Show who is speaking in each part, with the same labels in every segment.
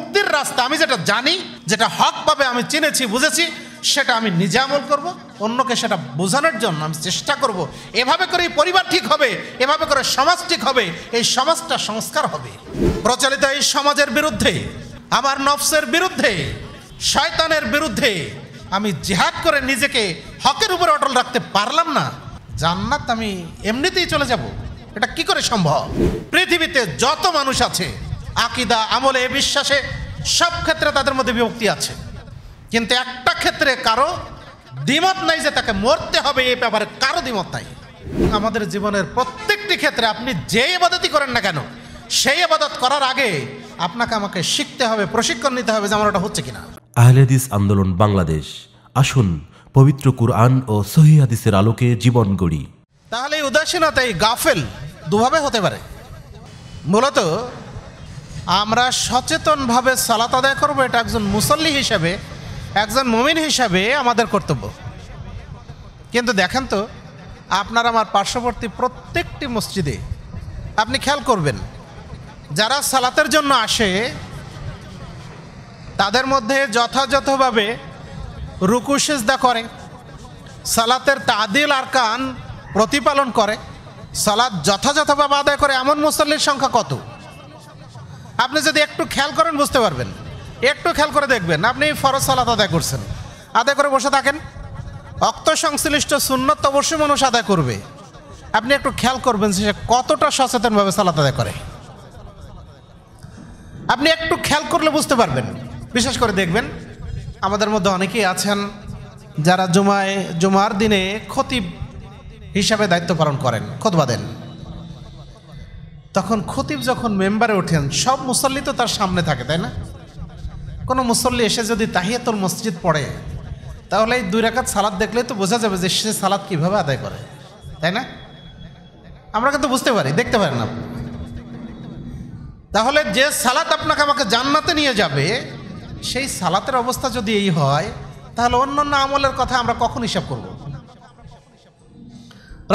Speaker 1: মুক্তির রাস্তা আমি যেটা জানি যেটা হক পাবে আমি চিনেছি বুঝেছি সেটা আমি নিজে আমল করবো অন্যকে সেটা বোঝানোর জন্য আমি চেষ্টা করব এভাবে করে পরিবার ঠিক হবে এভাবে করে সমাজ ঠিক হবে এই সমাজটা সংস্কার হবে প্রচলিত এই সমাজের বিরুদ্ধে আমার নফসের বিরুদ্ধে শয়তানের বিরুদ্ধে আমি জেহাদ করে নিজেকে হকের উপরে অটল রাখতে পারলাম না জান্নাত আমি এমনিতেই চলে যাব এটা কি করে সম্ভব পৃথিবীতে যত মানুষ আছে আকিদা আমলে বিশ্বাসে সব ক্ষেত্রে তাদের মধ্যে বিভক্তি আছে কিন্তু একটা ক্ষেত্রে কারো দ্বিমত নাই যে তাকে মরতে হবে এই ব্যাপারে কারো দ্বিমত নাই আমাদের জীবনের প্রত্যেকটি ক্ষেত্রে আপনি যে আবাদতই করেন না কেন সেই আবাদত করার আগে আপনাকে আমাকে শিখতে হবে প্রশিক্ষণ নিতে হবে যে আমার ওটা হচ্ছে কিনা আহলেদিস আন্দোলন বাংলাদেশ আসুন পবিত্র কুরআন ও সহি হাদিসের আলোকে জীবন গড়ি তাহলে উদাসীনতা এই গাফেল দুভাবে হতে পারে মূলত আমরা সচেতনভাবে সালাত আদায় করবো এটা একজন মুসল্লি হিসাবে একজন মমিন হিসাবে আমাদের কর্তব্য কিন্তু দেখেন তো আপনার আমার পার্শ্ববর্তী প্রত্যেকটি মসজিদে আপনি খেয়াল করবেন যারা সালাতের জন্য আসে তাদের মধ্যে যথাযথভাবে রুকু সেজদা করে সালাতের তাদিল আর কান প্রতিপালন করে সালাত যথাযথভাবে আদায় করে এমন মুসল্লির সংখ্যা কত আপনি যদি একটু খেয়াল করেন বুঝতে পারবেন একটু খেয়াল করে দেখবেন আপনি ফরজ সালাত আদায় করছেন আদায় করে বসে থাকেন অক্ত সংশ্লিষ্ট সুন্নত অবশ্যই মানুষ আদায় করবে আপনি একটু খেয়াল করবেন সে কতটা সচেতনভাবে সালাত আদায় করে আপনি একটু খেয়াল করলে বুঝতে পারবেন বিশেষ করে দেখবেন আমাদের মধ্যে অনেকেই আছেন যারা জুমায় জুমার দিনে খতিব হিসাবে দায়িত্ব পালন করেন খতবা দেন তখন খতিব যখন মেম্বারে ওঠেন সব মুসল্লি তো তার সামনে থাকে তাই না কোনো মুসল্লি এসে যদি তাহিয়াতুল মসজিদ পড়ে তাহলে এই দুই রাকাত সালাদ দেখলে তো বোঝা যাবে যে সে সালাদ কীভাবে আদায় করে তাই না আমরা কিন্তু বুঝতে পারি দেখতে পারেন না তাহলে যে সালাত আপনাকে আমাকে জান্নাতে নিয়ে যাবে সেই সালাতের অবস্থা যদি এই হয় তাহলে অন্য অন্য আমলের কথা আমরা কখন হিসাব করব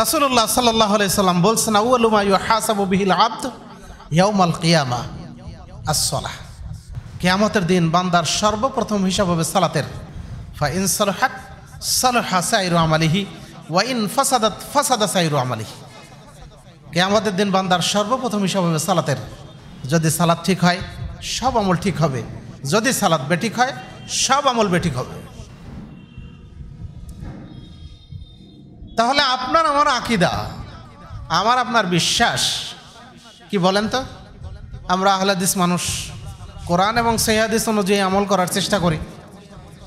Speaker 1: রাসুল্লাহ সাল্লাম বলছেন কেয়ামতের দিন বান্দার সর্বপ্রথম হিসাব হবে সালাতের ফাসাদা কেয়ামতের দিন বান্দার সর্বপ্রথম হিসাব হবে সালাতের যদি সালাদ ঠিক হয় সব আমল ঠিক হবে যদি সালাদ বেঠিক হয় সব আমল বেঠিক হবে তাহলে আপনার আমার আকিদা আমার আপনার বিশ্বাস কি বলেন তো আমরা আহলাদিস মানুষ কোরআন এবং সেহাদিস অনুযায়ী আমল করার চেষ্টা করি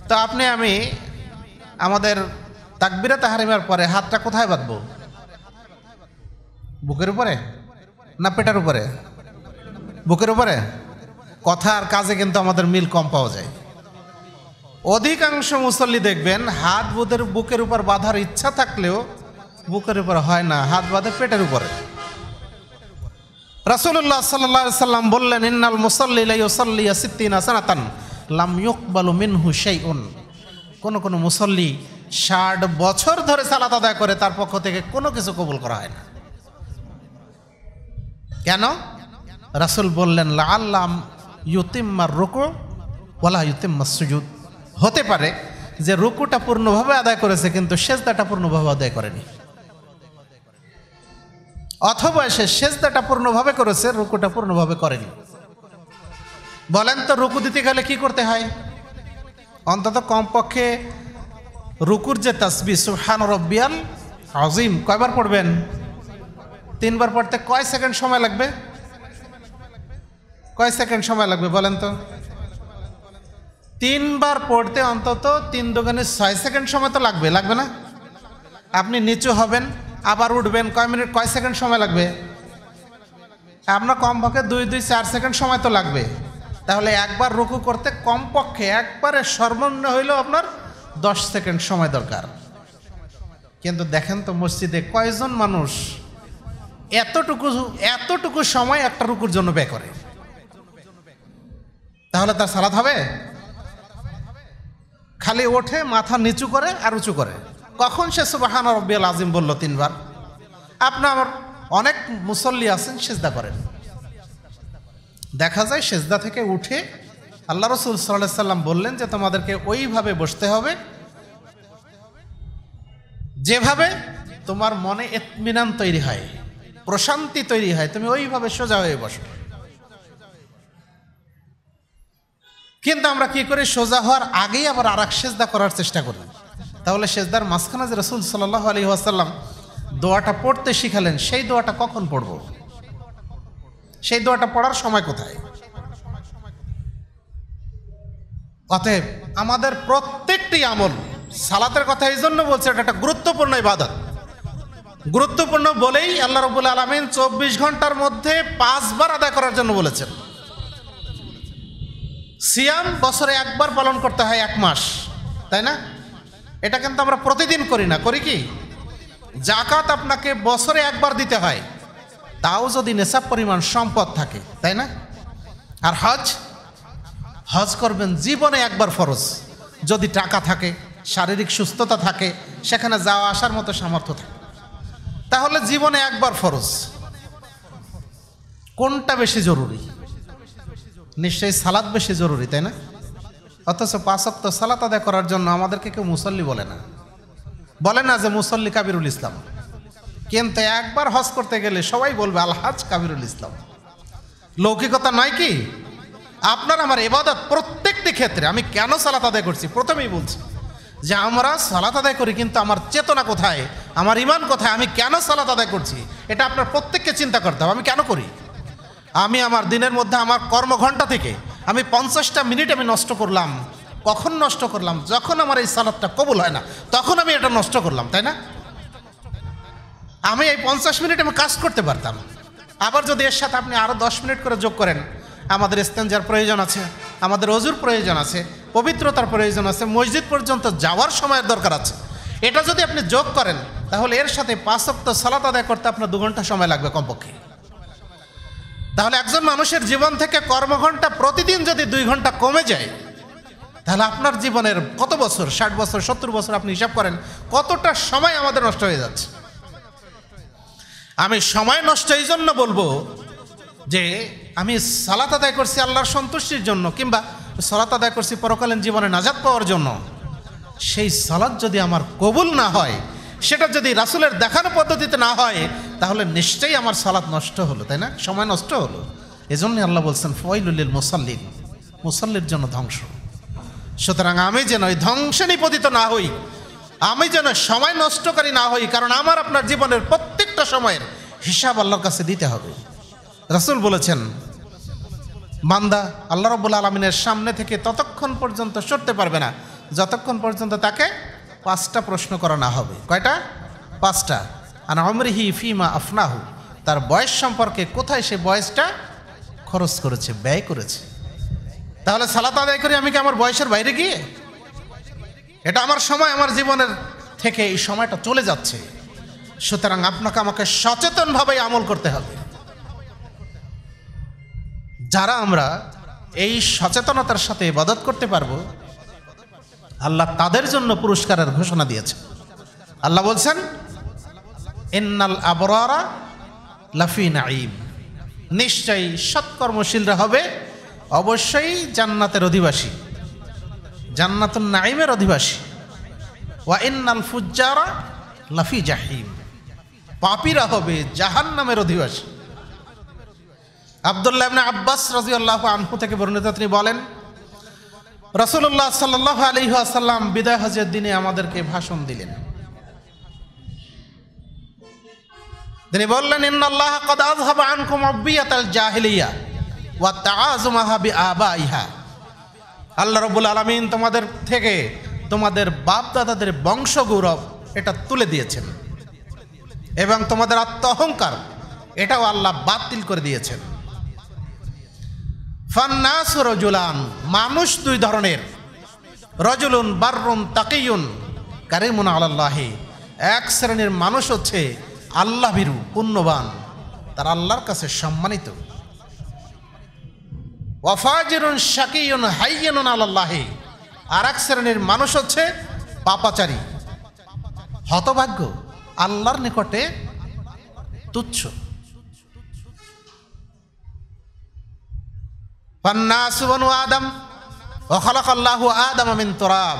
Speaker 1: তো আপনি আমি আমাদের তাকবিরা তাহারিমার পরে হাতটা কোথায় বাঁধবো বুকের উপরে না পেটার উপরে বুকের উপরে কথা আর কাজে কিন্তু আমাদের মিল কম পাওয়া যায় অধিকাংশ মুসল্লি দেখবেন হাত বুধের বুকের উপর বাঁধার ইচ্ছা থাকলেও বুকের উপর হয় না হাত বাঁধে পেটের উপরে রাসুল্লাহ সাল্লা সাল্লাম বললেন ইন্নাল মুসল্লি সিদ্দিন আসানাতান লাম মিনহু কোন কোন মুসল্লি ষাট বছর ধরে সালাত আদায় করে তার পক্ষ থেকে কোনো কিছু কবুল করা হয় না কেন রাসুল বললেন লা আল্লাম ইউতিম্মার রুকু ওয়ালা ইউতিম্মার সুজুদ হতে পারে যে রুকুটা পূর্ণভাবে আদায় করেছে কিন্তু সেজদাটা পূর্ণভাবে আদায় করেনি অথবা সে সেজদাটা পূর্ণভাবে করেছে রুকুটা পূর্ণভাবে করেনি বলেন তো রুকু দিতে গেলে কি করতে হয় অন্তত কমপক্ষে রুকুর যে তসবি সুহান রব্বিয়াল আজিম কয়বার পড়বেন তিনবার পড়তে কয় সেকেন্ড সময় লাগবে কয় সেকেন্ড সময় লাগবে বলেন তো তিনবার পড়তে অন্তত তিন দোকানে ছয় সেকেন্ড সময় তো লাগবে লাগবে না আপনি নিচু হবেন আবার উঠবেন কয় মিনিট কয় সেকেন্ড সময় লাগবে আপনার কমপক্ষে দুই দুই চার সেকেন্ড সময় তো লাগবে তাহলে একবার রুকু করতে কমপক্ষে একবারে সর্বনিম্ন হইলেও আপনার দশ সেকেন্ড সময় দরকার কিন্তু দেখেন তো মসজিদে কয়জন মানুষ এতটুকু এতটুকু সময় একটা রুকুর জন্য ব্যয় করে তাহলে তার সালাদ হবে খালি ওঠে মাথা নিচু করে আর উঁচু করে কখন সে সুবাহান রব্বিয়াল আজিম বলল তিনবার আপনার অনেক মুসল্লি আছেন সেজদা করেন দেখা যায় সেজদা থেকে উঠে আল্লাহ রসুল সাল্লাহ সাল্লাম বললেন যে তোমাদেরকে ওইভাবে বসতে হবে যেভাবে তোমার মনে এতমিনান তৈরি হয় প্রশান্তি তৈরি হয় তুমি ওইভাবে সোজা হয়ে বসো কিন্তু আমরা কি করি সোজা হওয়ার আগেই আবার আর এক সেজদা করার চেষ্টা করি তাহলে সেজদার মাঝখানে যে রসুল সাল্লাহ আলী আসাল্লাম দোয়াটা পড়তে শিখালেন সেই দোয়াটা কখন পড়ব সেই দোয়াটা পড়ার সময় কোথায় অতএব আমাদের প্রত্যেকটি আমল সালাতের কথা এই জন্য বলছে এটা একটা গুরুত্বপূর্ণ ইবাদত গুরুত্বপূর্ণ বলেই আল্লাহ রবুল আলমিন চব্বিশ ঘন্টার মধ্যে পাঁচবার আদায় করার জন্য বলেছেন সিয়াম বছরে একবার পালন করতে হয় এক মাস তাই না এটা কিন্তু আমরা প্রতিদিন করি না করি কি জাকাত আপনাকে বছরে একবার দিতে হয় তাও যদি নেশা পরিমাণ সম্পদ থাকে তাই না আর হজ হজ করবেন জীবনে একবার ফরজ যদি টাকা থাকে শারীরিক সুস্থতা থাকে সেখানে যাওয়া আসার মতো সামর্থ্য থাকে তাহলে জীবনে একবার ফরজ কোনটা বেশি জরুরি নিশ্চয়ই সালাদ বেশি জরুরি তাই না অথচ পাঁচক্ত সালাত আদায় করার জন্য আমাদেরকে কেউ মুসল্লি বলে না বলে না যে মুসল্লি কাবিরুল ইসলাম কিন্তু একবার হজ করতে গেলে সবাই বলবে আলহাজ কাবিরুল ইসলাম লৌকিকতা নয় কি আপনার আমার এবাদত প্রত্যেকটি ক্ষেত্রে আমি কেন সালাত আদায় করছি প্রথমেই বলছি যে আমরা সালাত আদায় করি কিন্তু আমার চেতনা কোথায় আমার ইমান কোথায় আমি কেন সালাত আদায় করছি এটা আপনার প্রত্যেককে চিন্তা করতে হবে আমি কেন করি আমি আমার দিনের মধ্যে আমার কর্মঘণ্টা থেকে আমি পঞ্চাশটা মিনিট আমি নষ্ট করলাম কখন নষ্ট করলাম যখন আমার এই সালাদটা কবুল হয় না তখন আমি এটা নষ্ট করলাম তাই না আমি এই পঞ্চাশ মিনিট আমি কাজ করতে পারতাম আবার যদি এর সাথে আপনি আরও দশ মিনিট করে যোগ করেন আমাদের স্তেঞ্জার প্রয়োজন আছে আমাদের অজুর প্রয়োজন আছে পবিত্রতার প্রয়োজন আছে মসজিদ পর্যন্ত যাওয়ার সময়ের দরকার আছে এটা যদি আপনি যোগ করেন তাহলে এর সাথে পাঁচ সপ্তাহ সালাত আদায় করতে আপনার দু ঘন্টা সময় লাগবে কমপক্ষে তাহলে একজন মানুষের জীবন থেকে কর্মঘণ্টা প্রতিদিন যদি দুই ঘন্টা কমে যায় তাহলে আপনার জীবনের কত বছর ষাট বছর সত্তর বছর আপনি হিসাব করেন কতটা সময় আমাদের নষ্ট হয়ে যাচ্ছে আমি সময় নষ্ট এই জন্য বলবো যে আমি সালাত আদায় করছি আল্লাহর সন্তুষ্টির জন্য কিংবা সালাত আদায় করছি পরকালীন জীবনে নাজাদ পাওয়ার জন্য সেই সালাদ যদি আমার কবুল না হয় সেটা যদি রাসুলের দেখানো পদ্ধতিতে না হয় তাহলে নিশ্চয়ই আমার সালাদ নষ্ট হলো তাই না সময় নষ্ট হলো এজন্যই আল্লাহ বলছেন ফয়লুল্লিল মুসাল্লিন মুসাল্লির জন্য ধ্বংস সুতরাং আমি যেন ওই ধ্বংসে নিপতিত না হই আমি যেন সময় নষ্টকারী না হই কারণ আমার আপনার জীবনের প্রত্যেকটা সময়ের হিসাব আল্লাহর কাছে দিতে হবে রাসুল বলেছেন বান্দা আল্লাহ রব্বুল আলমিনের সামনে থেকে ততক্ষণ পর্যন্ত সরতে পারবে না যতক্ষণ পর্যন্ত তাকে পাঁচটা প্রশ্ন করা না হবে কয়টা পাঁচটা আর অমরিহি ফিমা আফনাহু তার বয়স সম্পর্কে কোথায় সে বয়সটা খরচ করেছে ব্যয় করেছে তাহলে সালাত আদায় করি আমি কি আমার বয়সের বাইরে গিয়ে এটা আমার সময় আমার জীবনের থেকে এই সময়টা চলে যাচ্ছে সুতরাং আপনাকে আমাকে সচেতনভাবে আমল করতে হবে যারা আমরা এই সচেতনতার সাথে ইবাদত করতে পারবো আল্লাহ তাদের জন্য পুরস্কারের ঘোষণা দিয়েছে আল্লাহ বলছেন এন্নাল আবরারা লাফি নাইম নিশ্চয়ই সৎকর্মশীলরা হবে অবশ্যই জান্নাতের অধিবাসী জান্নাতুল নাইমের অধিবাসী ওয়া ইন্নাল ফুজ্জারা লাফি জাহিম পাপিরা হবে জাহান্নামের অধিবাসী অধিবাসী আবদুল্লাহ আব্বাস রাজিউল্লাহ আনহু থেকে বর্ণিত তিনি বলেন রসুল্লাহ সাল্লাহ আলহাসাল্লাম বিদায় হজের দিনে আমাদেরকে ভাষণ দিলেন তিনি বললেন ইন্নাল্লাহ কদ আযহাব আনকুম আবিয়াত আল ওয়া তাআজুমাহা বিআবাইহা আল্লাহ রাব্বুল আলামিন তোমাদের থেকে তোমাদের বাপ দাদাদের বংশ গৌরব এটা তুলে দিয়েছেন এবং তোমাদের আত্ম অহংকার এটাও আল্লাহ বাতিল করে দিয়েছেন ফান্নাস রজুলান মানুষ দুই ধরনের রজুলুন বাররুন তাকিউন কারিমুন আল্লাহে এক শ্রেণীর মানুষ হচ্ছে আল্লাহ ভীরু পুণ্যবান তার আল্লাহর কাছে সম্মানিত ওয়াফাজিরুন শাকিউন হাইয়েনুন আল্লাহে আর এক শ্রেণীর মানুষ হচ্ছে পাপাচারী হতভাগ্য আল্লাহর নিকটে তুচ্ছ ফান্নাসুবনু আদম আল্লাহ আদম আমিন তোরাব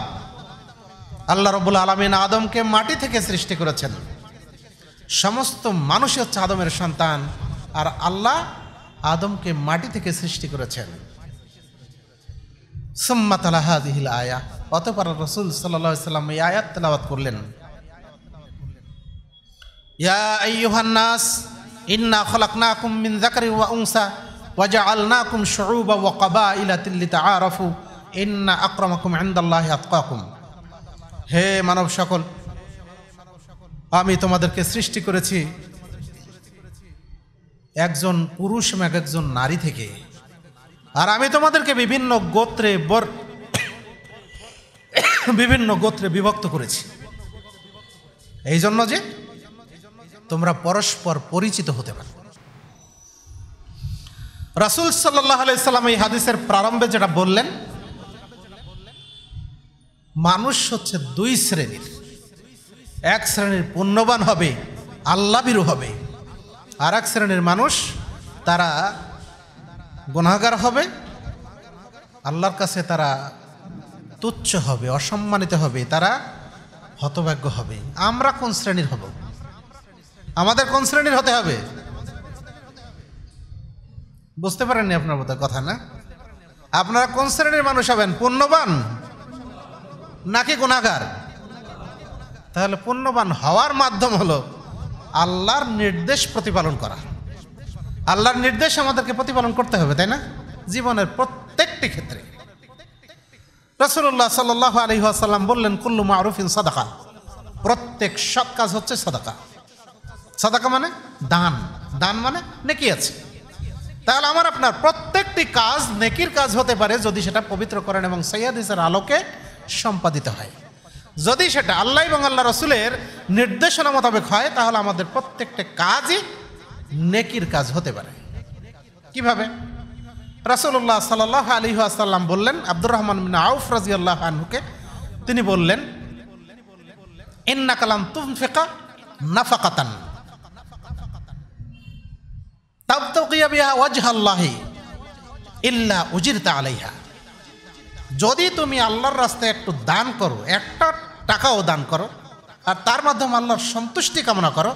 Speaker 1: আল্লাহ রবুল আলমিন আদমকে মাটি থেকে সৃষ্টি করেছেন সমস্ত মানুষই হচ্ছে আদমের সন্তান আর আল্লাহ আদমকে মাটি থেকে সৃষ্টি করেছেন সুম্মাত আলাহাদিহিল আয়া অতপর রসুল সাল্লা সাল্লাম এই আয়াত তেলাওয়াত করলেন ইয়া আইয়ুহান্নাস ইন্না খলাকনাকুম মিন জাকারি ওয়া উনসা ওয়াজা আল্লা কুম শরুবা ওয়াকাবা ইলা তিল্লিতা আরফু ইন্না আক্রমাকুম আন্দাল্লাহ আতকাকুম হে মানব সকল আমি তোমাদেরকে সৃষ্টি করেছি একজন পুরুষ এবং একজন নারী থেকে আর আমি তোমাদেরকে বিভিন্ন গোত্রে বর বিভিন্ন গোত্রে বিভক্ত করেছি এই জন্য যে তোমরা পরস্পর পরিচিত হতে পারো রাসুল সাল্লাহ আলাইসাল্লাম এই হাদিসের প্রারম্ভে যেটা বললেন মানুষ হচ্ছে দুই শ্রেণীর এক শ্রেণীর পুণ্যবান হবে আল্লাবিরু হবে আর এক শ্রেণীর মানুষ তারা গুণাগার হবে আল্লাহর কাছে তারা তুচ্ছ হবে অসম্মানিত হবে তারা হতভাগ্য হবে আমরা কোন শ্রেণীর হব আমাদের কোন শ্রেণীর হতে হবে বুঝতে পারেননি আপনার মতো কথা না আপনারা কোন শ্রেণীর মানুষ হবেন পুণ্যবান নাকি গুণাগার তাহলে পুণ্যবান হওয়ার মাধ্যম হলো আল্লাহর নির্দেশ প্রতিপালন করা আল্লাহর নির্দেশ আমাদেরকে প্রতিপালন করতে হবে তাই না জীবনের প্রত্যেকটি ক্ষেত্রে রসুল্লাহ সাল্লাহ আলহি বললেন কুল্লু মারুফিন সাদাকা প্রত্যেক সৎ কাজ হচ্ছে সাদাকা সাদাকা মানে দান দান মানে নেকি আছে তাহলে আমার আপনার প্রত্যেকটি কাজ নেকির কাজ হতে পারে যদি সেটা পবিত্র করেন এবং সৈয়াদিসের আলোকে সম্পাদিত হয় যদি সেটা আল্লাহ এবং আল্লাহ রসুলের নির্দেশনা মোতাবেক হয় তাহলে আমাদের প্রত্যেকটা কাজই নেকির কাজ হতে পারে কিভাবে রাসুল্লাহ সাল আলী আসাল্লাম বললেন আব্দুর রহমান আউফ রাজি আল্লাহ আনহুকে তিনি বললেন ইন্না কালাম তুম ফেকা নাফাকাতান ইল্লা উজিরতা আলাইহা যদি তুমি আল্লাহর রাস্তায় একটু দান করো একটা টাকাও দান করো আর তার মাধ্যমে আল্লাহর সন্তুষ্টি কামনা করো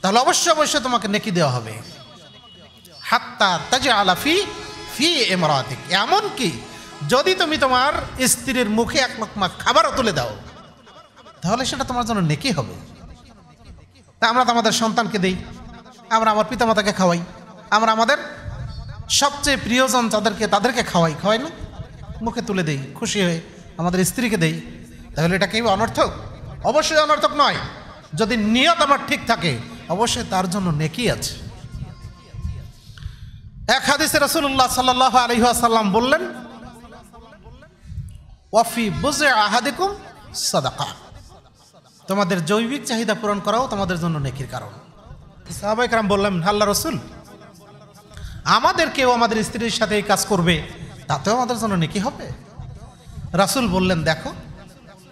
Speaker 1: তাহলে অবশ্যই অবশ্যই তোমাকে নেকি দেওয়া হবে হাত্তা তাজে আলাফি ফি এমরাতিক এমনকি যদি তুমি তোমার স্ত্রীর মুখে এক লোকমা খাবারও তুলে দাও তাহলে সেটা তোমার জন্য নেকি হবে তা আমরা তো আমাদের সন্তানকে দিই আমরা আমার পিতামাতাকে খাওয়াই আমরা আমাদের সবচেয়ে প্রিয়জন তাদেরকে তাদেরকে খাওয়াই খাওয়াই না মুখে তুলে দেই খুশি হয়ে আমাদের স্ত্রীকে দেই তাহলে এটা কি অনর্থক অবশ্যই অনর্থক নয় যদি নিয়ত আমার ঠিক থাকে অবশ্যই তার জন্য নেকি আছে এক হাদিসে রসুল্লাহ সাল্লাহ আসাল্লাম বললেন ওয়াফি বুঝে আহাদিকুম সাদাকা তোমাদের জৈবিক চাহিদা পূরণ করাও তোমাদের জন্য নেকির কারণ সাহাবাইকরাম বললেন আল্লাহ রসুল আমাদের কেউ আমাদের স্ত্রীর সাথে এই কাজ করবে তাতেও আমাদের জন্য নেকি হবে রাসুল বললেন দেখো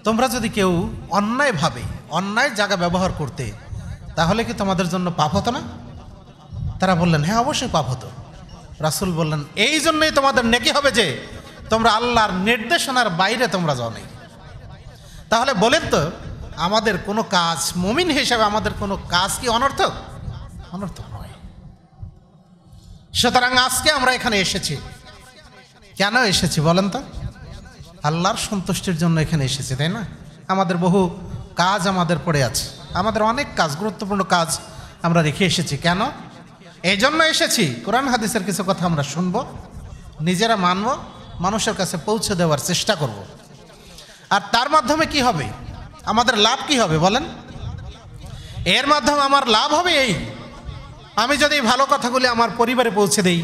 Speaker 1: তোমরা যদি কেউ অন্যায়ভাবে অন্যায় জায়গা ব্যবহার করতে তাহলে কি তোমাদের জন্য পাপ হতো না তারা বললেন হ্যাঁ অবশ্যই পাপ হতো রাসুল বললেন এই জন্যই তোমাদের নেকি হবে যে তোমরা আল্লাহর নির্দেশনার বাইরে তোমরা যাও নেই তাহলে বলেন তো আমাদের কোনো কাজ মুমিন হিসাবে আমাদের কোনো কাজ কি অনর্থক অনর্থক সুতরাং আজকে আমরা এখানে এসেছি কেন এসেছি বলেন তো আল্লাহর সন্তুষ্টির জন্য এখানে এসেছি তাই না আমাদের বহু কাজ আমাদের পড়ে আছে আমাদের অনেক কাজ গুরুত্বপূর্ণ কাজ আমরা রেখে এসেছি কেন এই জন্য এসেছি কোরআন হাদিসের কিছু কথা আমরা শুনব নিজেরা মানব মানুষের কাছে পৌঁছে দেওয়ার চেষ্টা করব। আর তার মাধ্যমে কি হবে আমাদের লাভ কি হবে বলেন এর মাধ্যমে আমার লাভ হবে এই আমি যদি ভালো কথাগুলি আমার পরিবারে পৌঁছে দেই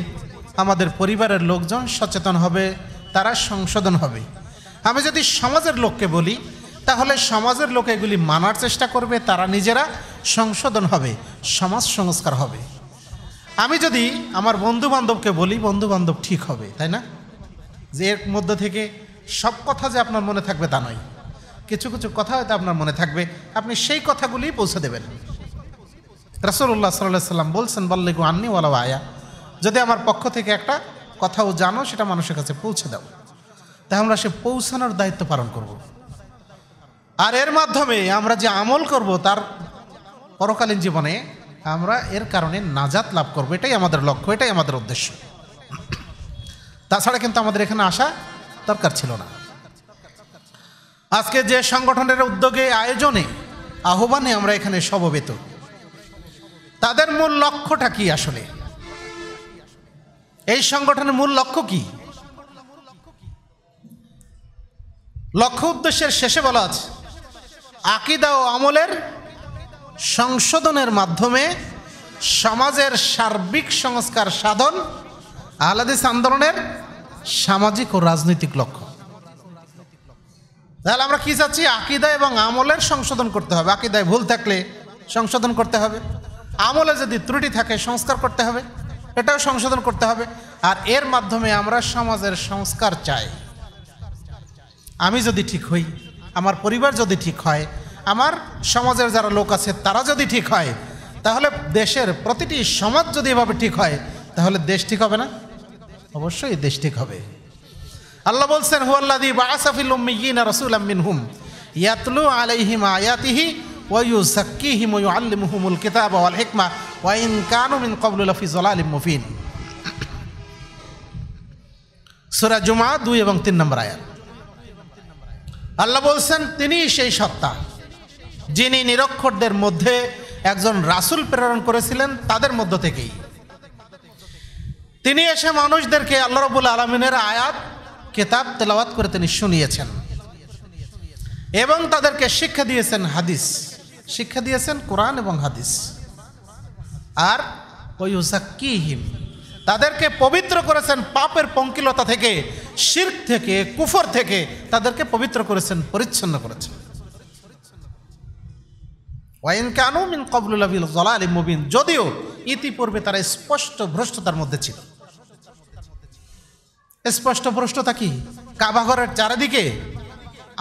Speaker 1: আমাদের পরিবারের লোকজন সচেতন হবে তারা সংশোধন হবে আমি যদি সমাজের লোককে বলি তাহলে সমাজের লোক এগুলি মানার চেষ্টা করবে তারা নিজেরা সংশোধন হবে সমাজ সংস্কার হবে আমি যদি আমার বন্ধু বান্ধবকে বলি বন্ধু বান্ধব ঠিক হবে তাই না যে এর মধ্যে থেকে সব কথা যে আপনার মনে থাকবে তা নয় কিছু কিছু কথা হয়তো আপনার মনে থাকবে আপনি সেই কথাগুলি পৌঁছে দেবেন রাসুল্লাহ সাল্লাহ সাল্লাম বলছেন বল্লেগু আন্নি ওয়ালা আয়া যদি আমার পক্ষ থেকে একটা কথাও জানো সেটা মানুষের কাছে পৌঁছে দাও তাই আমরা সে পৌঁছানোর দায়িত্ব পালন করব। আর এর মাধ্যমে আমরা যে আমল করব তার পরকালীন জীবনে আমরা এর কারণে নাজাত লাভ করব এটাই আমাদের লক্ষ্য এটাই আমাদের উদ্দেশ্য তাছাড়া কিন্তু আমাদের এখানে আসা দরকার ছিল না আজকে যে সংগঠনের উদ্যোগে আয়োজনে আহ্বানে আমরা এখানে সমবেত তাদের মূল লক্ষ্যটা কি আসলে এই সংগঠনের মূল লক্ষ্য কি লক্ষ্য উদ্দেশ্যের শেষে বলা আছে আকিদা ও আমলের সংশোধনের মাধ্যমে সমাজের সার্বিক সংস্কার সাধন আহলাদিস আন্দোলনের সামাজিক ও রাজনৈতিক লক্ষ্য তাহলে আমরা কি চাচ্ছি আকিদা এবং আমলের সংশোধন করতে হবে আকিদায় ভুল থাকলে সংশোধন করতে হবে আমলে যদি ত্রুটি থাকে সংস্কার করতে হবে এটাও সংশোধন করতে হবে আর এর মাধ্যমে আমরা সমাজের সংস্কার চাই আমি যদি ঠিক হই আমার পরিবার যদি ঠিক হয় আমার সমাজের যারা লোক আছে তারা যদি ঠিক হয় তাহলে দেশের প্রতিটি সমাজ যদি এভাবে ঠিক হয় তাহলে দেশ ঠিক হবে না অবশ্যই দেশ ঠিক হবে আল্লাহ বলছেন হুয়াল্লাদি বা আসাফিল রসুল আমিন হুম ইয়াতলু আলাইহিম আয়াতিহি ওয়ু সাক্কিহিম ওয়ু আল্লিমুহুমুল কিতাব ওয়াল হিকমা ওয়াইন কানু মিন কবলুল হাফিজুল আলিম মুফিন সুরা জুমা দুই এবং তিন নম্বর আয়াত আল্লাহ বলছেন তিনি সেই সত্তা যিনি নিরক্ষরদের মধ্যে একজন রাসূল প্রেরণ করেছিলেন তাদের মধ্য থেকেই তিনি এসে মানুষদেরকে আল্লাহ রবুল আলমিনের আয়াত কেতাব তেলাওয়াত করে তিনি শুনিয়েছেন এবং তাদেরকে শিক্ষা দিয়েছেন হাদিস শিক্ষা দিয়েছেন কোরআন এবং হাদিস আর হিম তাদেরকে পবিত্র করেছেন পাপের পঙ্কিলতা থেকে শির্ক থেকে কুফর থেকে তাদেরকে পবিত্র করেছেন পরিচ্ছন্ন করেছেন ওয়াইন কানু মিন কবলুল আবিল জলাল মুবিন যদিও ইতিপূর্বে তারা স্পষ্ট ভ্রষ্টতার মধ্যে ছিল স্পষ্ট ভ্রষ্টতা কি কাবাঘরের চারিদিকে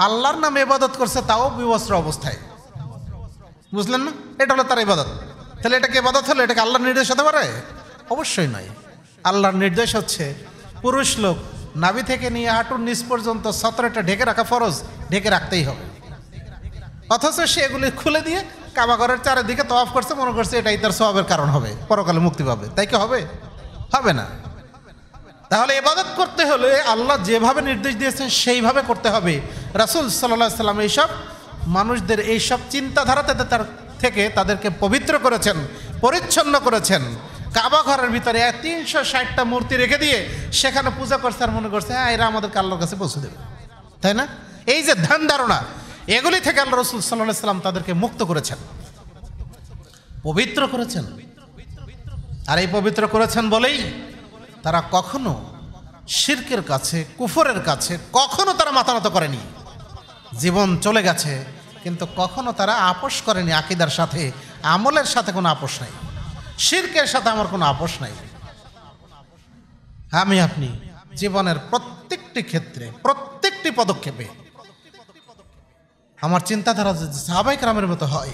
Speaker 1: আল্লাহর নামে ইবাদত করছে তাও বিবস্ত্র অবস্থায় বুঝলেন না এটা হলো তার ইবাদত তাহলে এটাকে ইবাদত হলো এটাকে আল্লাহর নির্দেশ হতে পারে অবশ্যই নয় আল্লাহর নির্দেশ হচ্ছে পুরুষ লোক নাভি থেকে নিয়ে হাঁটুর নিচ পর্যন্ত সতেরোটা ঢেকে রাখা ফরজ ঢেকে রাখতেই হবে অথচ সে এগুলি খুলে দিয়ে ঘরের চারিদিকে তফ করছে মনে করছে এটাই তার স্বভাবের কারণ হবে পরকালে মুক্তি পাবে তাই কি হবে হবে না তাহলে এবাদত করতে হলে আল্লাহ যেভাবে নির্দেশ দিয়েছেন সেইভাবে করতে হবে রাসুল সাল্লাহ সাল্লাম এইসব মানুষদের এই সব চিন্তাধারা তার থেকে তাদেরকে পবিত্র করেছেন পরিচ্ছন্ন করেছেন কাবা ঘরের ভিতরে তিনশো ষাটটা মূর্তি রেখে দিয়ে সেখানে পূজা করছে আর মনে করছে হ্যাঁ এরা আমাদের আল্লাহর কাছে পৌঁছে দেবে তাই না এই যে ধ্যান ধারণা এগুলি থেকে আল্লাহ রসুল সাল্লাহ সাল্লাম তাদেরকে মুক্ত করেছেন পবিত্র করেছেন আর এই পবিত্র করেছেন বলেই তারা কখনো শির্কের কাছে কুফরের কাছে কখনো তারা মাতানত করেনি জীবন চলে গেছে কিন্তু কখনো তারা আপোষ করেনি আকিদার সাথে আমলের সাথে কোনো আপোষ নাই শিরকের সাথে আমার কোনো আপোষ নাই আমি আপনি জীবনের প্রত্যেকটি ক্ষেত্রে প্রত্যেকটি পদক্ষেপে আমার চিন্তাধারা যদি সাহাবাইক রামের মতো হয়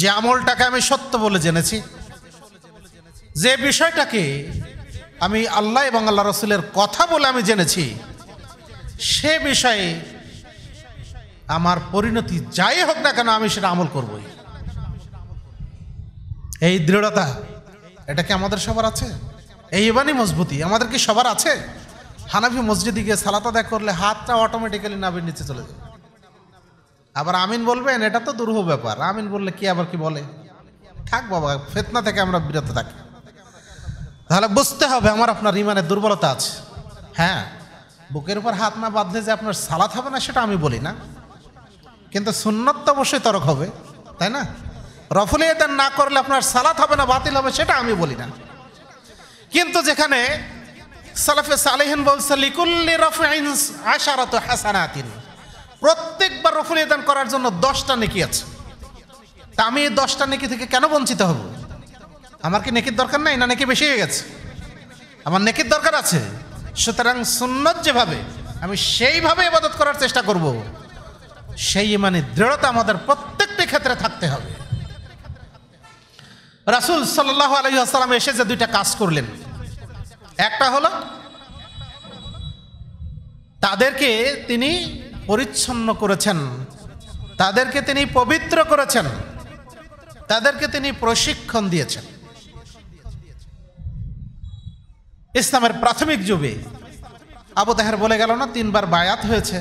Speaker 1: যে আমলটাকে আমি সত্য বলে জেনেছি যে বিষয়টাকে আমি আল্লাহ এবং আল্লাহ রসুলের কথা বলে আমি জেনেছি সে বিষয়ে আমার পরিণতি যাই হোক না কেন আমি সেটা আমল করবই এই দৃঢ়তা এটা কি আমাদের সবার আছে এই ইবানি মজবুতি আমাদের কি সবার আছে হানাফি মসজিদে গিয়ে সালাত আদায় করলে হাতটা অটোমেটিক্যালি নাবির নিচে চলে যায় আবার আমিন বলবেন এটা তো দুরূহ ব্যাপার আমিন বললে কি আবার কি বলে থাক বাবা ফেতনা থেকে আমরা বিরত থাকি তাহলে বুঝতে হবে আমার আপনার ইমানের দুর্বলতা আছে হ্যাঁ বুকের উপর হাত না বাঁধলে যে আপনার সালাত হবে না সেটা আমি বলি না কিন্তু সুন্নত তো অবশ্যই তরক হবে তাই না রফুলিয়াদান না করলে আপনার সালাত হবে না বাতিল হবে সেটা আমি বলি না কিন্তু যেখানে সালাফে সালেহিন বলছে লিকুল্লি রফাইন আশারত হাসানাতিন প্রত্যেকবার রফুলিয়াদান করার জন্য দশটা নেকি আছে তা আমি এই দশটা নেকি থেকে কেন বঞ্চিত হব আমার কি নেকির দরকার নাই না নেকি বেশি হয়ে গেছে আমার নেকির দরকার আছে সুতরাং সুন্নত যেভাবে আমি সেইভাবে ইবাদত করার চেষ্টা করব। সেই মানে দৃঢ়তা আমাদের প্রত্যেকটি ক্ষেত্রে থাকতে হবে রাসুল সাল্লাহ আলহিহাসাল্লাম এসে যে দুইটা কাজ করলেন একটা হলো তাদেরকে তিনি পরিচ্ছন্ন করেছেন তাদেরকে তিনি পবিত্র করেছেন তাদেরকে তিনি প্রশিক্ষণ দিয়েছেন ইসলামের প্রাথমিক যুগে আবু তাহের বলে গেল না তিনবার বায়াত হয়েছে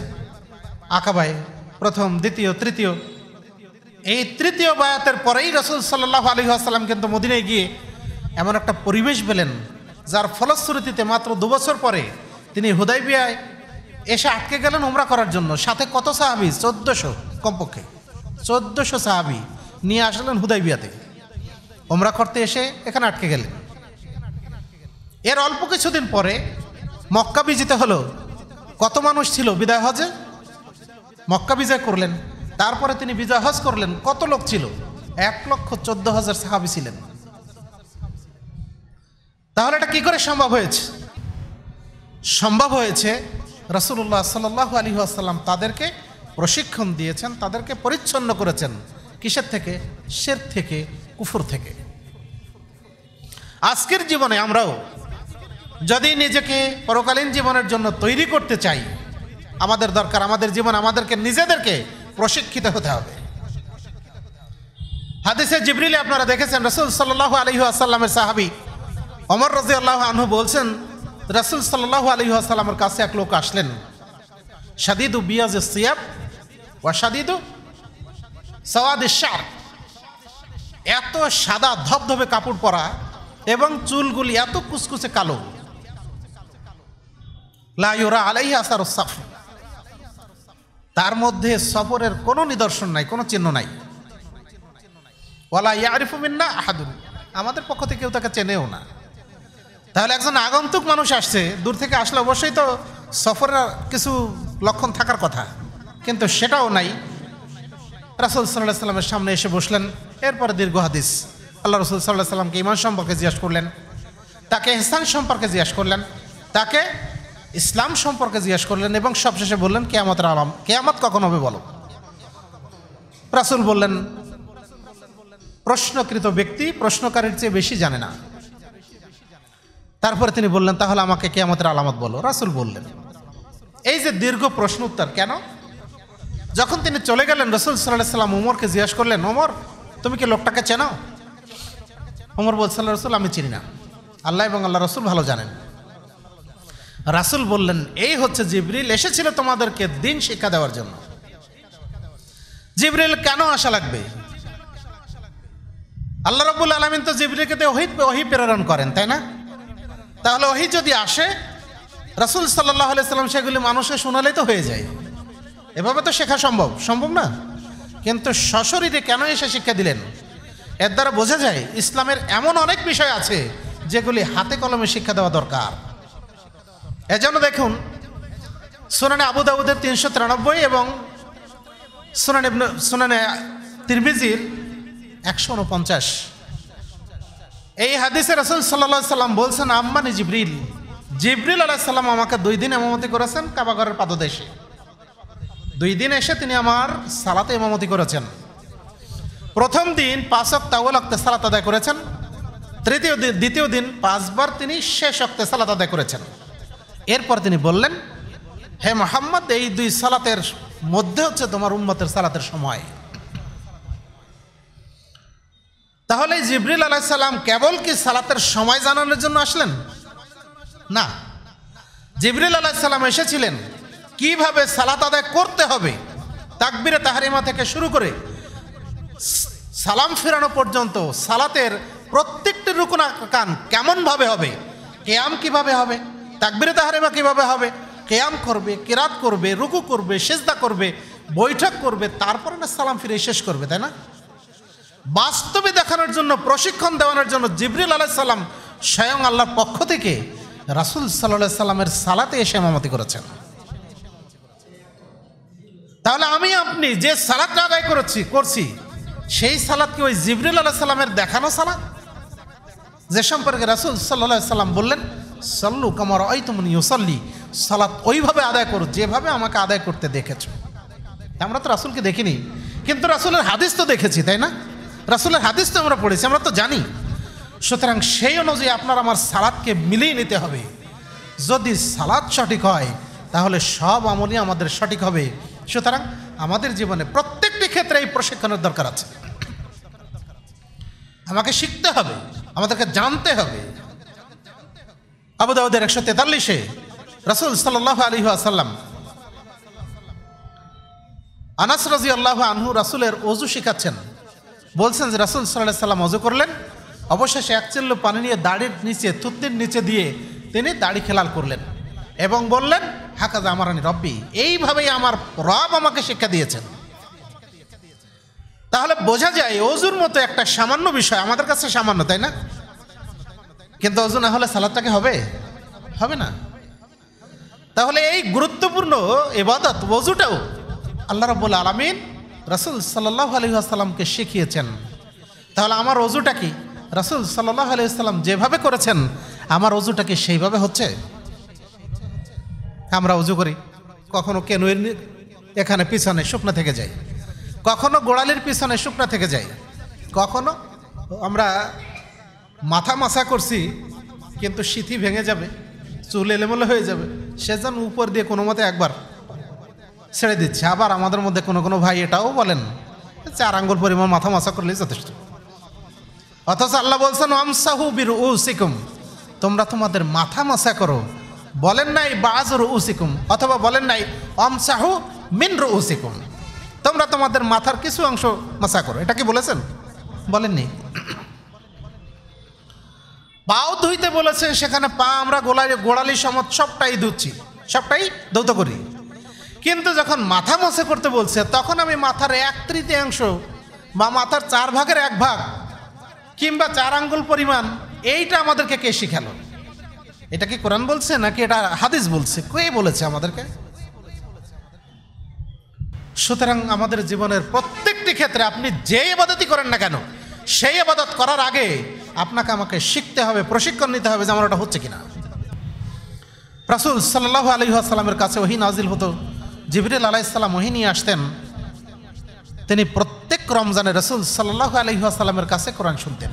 Speaker 1: আকাবায় প্রথম দ্বিতীয় তৃতীয় এই তৃতীয় বায়াতের পরেই রসুল সাল্লাহ আলী আসসালাম কিন্তু মদিনায় গিয়ে এমন একটা পরিবেশ পেলেন যার ফলশ্রুতিতে মাত্র দুবছর পরে তিনি হুদাইবিয়ায় এসে আটকে গেলেন উমরা করার জন্য সাথে কত সাহাবি চোদ্দশো কমপক্ষে চোদ্দশো সাহাবি নিয়ে আসলেন হুদাইবিয়াতে উমরা করতে এসে এখানে আটকে গেলেন এর অল্প কিছুদিন পরে মক্কা বিজিতে হলো কত মানুষ ছিল বিদায় হজে মক্কা বিজয় করলেন তারপরে তিনি বিজয় হজ করলেন কত লোক ছিল এক লক্ষ চোদ্দ হাজার সাহাবি ছিলেন তাহলে এটা কি করে সম্ভব হয়েছে সম্ভব হয়েছে রসুল্লাহ সাল্লাহ আলী আসাল্লাম তাদেরকে প্রশিক্ষণ দিয়েছেন তাদেরকে পরিচ্ছন্ন করেছেন কিসের থেকে শের থেকে কুফুর থেকে আজকের জীবনে আমরাও যদি নিজেকে পরকালীন জীবনের জন্য তৈরি করতে চাই আমাদের দরকার আমাদের জীবন আমাদেরকে নিজেদেরকে প্রশিক্ষিত হতে হবে হাদিসে জিবরিলে আপনারা দেখেছেন রসুল সাল্লাহ আলহি আসাল্লামের সাহাবি অমর রাজি আল্লাহ আনহু বলছেন রসুল সাল্লাহ আলহি আসাল্লামের কাছে এক লোক আসলেন সাদিদু বিয়াজ সিয়াব ওয়া সাদিদু সওয়াদ শার এত সাদা ধবধবে কাপড় পরা এবং চুলগুলি এত কুচকুচে কালো লাইরা আলাই আসার সাফর তার মধ্যে সফরের কোনো নিদর্শন নাই কোনো চিহ্ন নাই ওয়ালা ইয়ারিফুমিন্না আহাদুন আমাদের পক্ষ থেকে কেউ তাকে চেনেও না তাহলে একজন আগন্তুক মানুষ আসছে দূর থেকে আসলে অবশ্যই তো সফরের কিছু লক্ষণ থাকার কথা কিন্তু সেটাও নাই রাসুল সাল্লাহ সাল্লামের সামনে এসে বসলেন এরপরে দীর্ঘ হাদিস আল্লাহ রসুল সাল্লাহ সাল্লামকে ইমান সম্পর্কে জিজ্ঞাসা করলেন তাকে এহসান সম্পর্কে জিজ্ঞাসা করলেন তাকে ইসলাম সম্পর্কে জিজ্ঞেস করলেন এবং সবশেষে বললেন কেয়ামতের আলাম কেয়ামত কখন হবে বলো রাসুল বললেন প্রশ্নকৃত ব্যক্তি প্রশ্নকারীর চেয়ে বেশি জানে না তারপরে তিনি বললেন তাহলে আমাকে কেয়ামতের আলামত বলো রাসুল বললেন এই যে দীর্ঘ প্রশ্ন উত্তর কেন যখন তিনি চলে গেলেন রসুল সাল্লাহ সাল্লাম উমরকে জিজ্ঞেস করলেন ওমর তুমি কি লোকটাকে চেনাও ওমর বলছিল রসুল আমি চিনি না আল্লাহ এবং আল্লাহ রসুল ভালো জানেন রাসুল বললেন এই হচ্ছে জিবরিল এসেছিল তোমাদেরকে দিন শিক্ষা দেওয়ার জন্য জিবরিল কেন আসা লাগবে আল্লাহ রবুল আলমিন তো জিবরিলকে তো ওহি ওহি প্রেরণ করেন তাই না তাহলে ওহি যদি আসে রাসুল সাল্লাহ সাল্লাম সেগুলি মানুষে শোনালে তো হয়ে যায় এভাবে তো শেখা সম্ভব সম্ভব না কিন্তু সশরীরে কেন এসে শিক্ষা দিলেন এর দ্বারা বোঝা যায় ইসলামের এমন অনেক বিষয় আছে যেগুলি হাতে কলমে শিক্ষা দেওয়া দরকার এজন্য দেখুন সোনানে আবু দাবুদের তিনশো তিরানব্বই এবং সোনানে সোনানে তিরমিজির একশো উনপঞ্চাশ এই হাদিসে রসুল সাল্লা সাল্লাম বলছেন আম্মানি জিব্রিল জিব্রিল আলাহ সাল্লাম আমাকে দুই দিন এমামতি করেছেন কাবাগরের পাদদেশে দুই দিন এসে তিনি আমার সালাতে এমামতি করেছেন প্রথম দিন পাঁচ অক্ত আউল অক্তে সালাত আদায় করেছেন তৃতীয় দিন দ্বিতীয় দিন পাঁচবার তিনি শেষ অক্তে সালাত আদায় করেছেন এরপর তিনি বললেন হে মোহাম্মদ এই দুই সালাতের মধ্যে হচ্ছে তোমার উম্মতের সালাতের সময় তাহলে জিবরিল আলাইসাল্লাম কেবল কি সালাতের সময় জানানোর জন্য আসলেন না জিবরিল আলাইসাল্লাম এসেছিলেন কিভাবে সালাত আদায় করতে হবে তাকবিরে তাহারিমা থেকে শুরু করে সালাম ফেরানো পর্যন্ত সালাতের প্রত্যেকটি রুকুনা কান কেমনভাবে হবে কেয়াম কিভাবে হবে তাকবিরে তাহারিমা কীভাবে হবে কেয়াম করবে কেরাত করবে রুকু করবে সেজদা করবে বৈঠক করবে তারপরে না সালাম ফিরে শেষ করবে তাই না বাস্তবে দেখানোর জন্য প্রশিক্ষণ দেওয়ানোর জন্য জিবরিল আলাহ সাল্লাম স্বয়ং আল্লাহর পক্ষ থেকে রাসুল সাল্লাহ সাল্লামের সালাতে এসে মামতি করেছেন তাহলে আমি আপনি যে সালাদ আদায় করেছি করছি সেই সালাদ কি ওই জিবরুল আলাহ সাল্লামের দেখানো সালাদ যে সম্পর্কে রাসুল সাল্লাহ সাল্লাম বললেন সাল্লু কামার ওই তুমি ইউসল্লি সালাত ওইভাবে আদায় করো যেভাবে আমাকে আদায় করতে দেখেছো আমরা তো রাসুলকে দেখিনি কিন্তু রাসুলের হাদিস তো দেখেছি তাই না রাসুলের হাদিস তো আমরা পড়েছি আমরা তো জানি সুতরাং সেই অনুযায়ী আপনার আমার সালাদকে মিলিয়ে নিতে হবে যদি সালাদ সঠিক হয় তাহলে সব আমলই আমাদের সঠিক হবে সুতরাং আমাদের জীবনে প্রত্যেকটি ক্ষেত্রে এই প্রশিক্ষণের দরকার আছে আমাকে শিখতে হবে আমাদেরকে জানতে হবে আবুদাউদের একশো তেতাল্লিশে রসুল সাল্লাহ আলী আসাল্লাম আনাস রাজি আল্লাহ আনহু রাসুলের অজু শিখাচ্ছেন বলছেন যে রাসুল সাল্লাহ সাল্লাম অজু করলেন অবশেষে এক চিল্ল পানি নিয়ে দাড়ির নিচে থুতনির নিচে দিয়ে তিনি দাড়ি খেলাল করলেন এবং বললেন হাকাজ আমারানি রব্বি এইভাবেই আমার রব আমাকে শিক্ষা দিয়েছেন তাহলে বোঝা যায় অজুর মতো একটা সামান্য বিষয় আমাদের কাছে সামান্য তাই না কিন্তু অজু না হলে সালাদটাকে হবে হবে না তাহলে এই গুরুত্বপূর্ণ এবাদত অজুটাও আল্লাহ রব্বুল আলমিন রসুল সাল্লাহ আলী আসসালামকে শিখিয়েছেন তাহলে আমার অজুটা কি রসুল সাল্লাহ আলী আসসালাম যেভাবে করেছেন আমার অজুটা কি সেইভাবে হচ্ছে আমরা অজু করি কখনো কেনুয়ের এখানে পিছনে শুকনো থেকে যাই কখনো গোড়ালির পিছনে শুকনো থেকে যাই কখনো আমরা মাথা মাছা করছি কিন্তু সিথি ভেঙে যাবে চুল এলেমেলে হয়ে যাবে সেজন উপর দিয়ে কোনো মতে একবার ছেড়ে দিচ্ছে আবার আমাদের মধ্যে কোনো কোনো ভাই এটাও বলেন চার আঙ্গুর পরিমাণ মাথা মাছা করলেই যথেষ্ট অথচ আল্লাহ বলছেন আমসাহু বির সিকুম তোমরা তোমাদের মাথা মাছা করো বলেন নাই বাজ রু সিকুম অথবা বলেন নাই অমসাহু মিন সিকুম তোমরা তোমাদের মাথার কিছু অংশ মাছা করো এটা কি বলেছেন বলেননি পাও ধুইতে বলেছেন সেখানে পা আমরা গোলা গোড়ালি সমত সবটাই ধুচ্ছি সবটাই ধৌত করি কিন্তু যখন মাথা মশে করতে বলছে তখন আমি মাথার এক তৃতীয়াংশ বা মাথার চার ভাগের এক ভাগ কিংবা চার আঙ্গুল পরিমাণ এইটা আমাদেরকে কে শিখাল এটা কি কোরআন বলছে নাকি এটা হাদিস বলছে কে বলেছে আমাদেরকে সুতরাং আমাদের জীবনের প্রত্যেকটি ক্ষেত্রে আপনি যে ইবাদতই করেন না কেন সেই আবাদত করার আগে আপনাকে আমাকে শিখতে হবে প্রশিক্ষণ নিতে হবে যে আমার ওটা হচ্ছে কিনা রাসুল সাল্লাহ আলী আসসালামের কাছে ওহি নাজিল হতো জিবরিল আলাইসাল্লাম ওহিনী আসতেন তিনি প্রত্যেক রমজানে রসুল সাল্লাহ আলহি আসসালামের কাছে কোরআন শুনতেন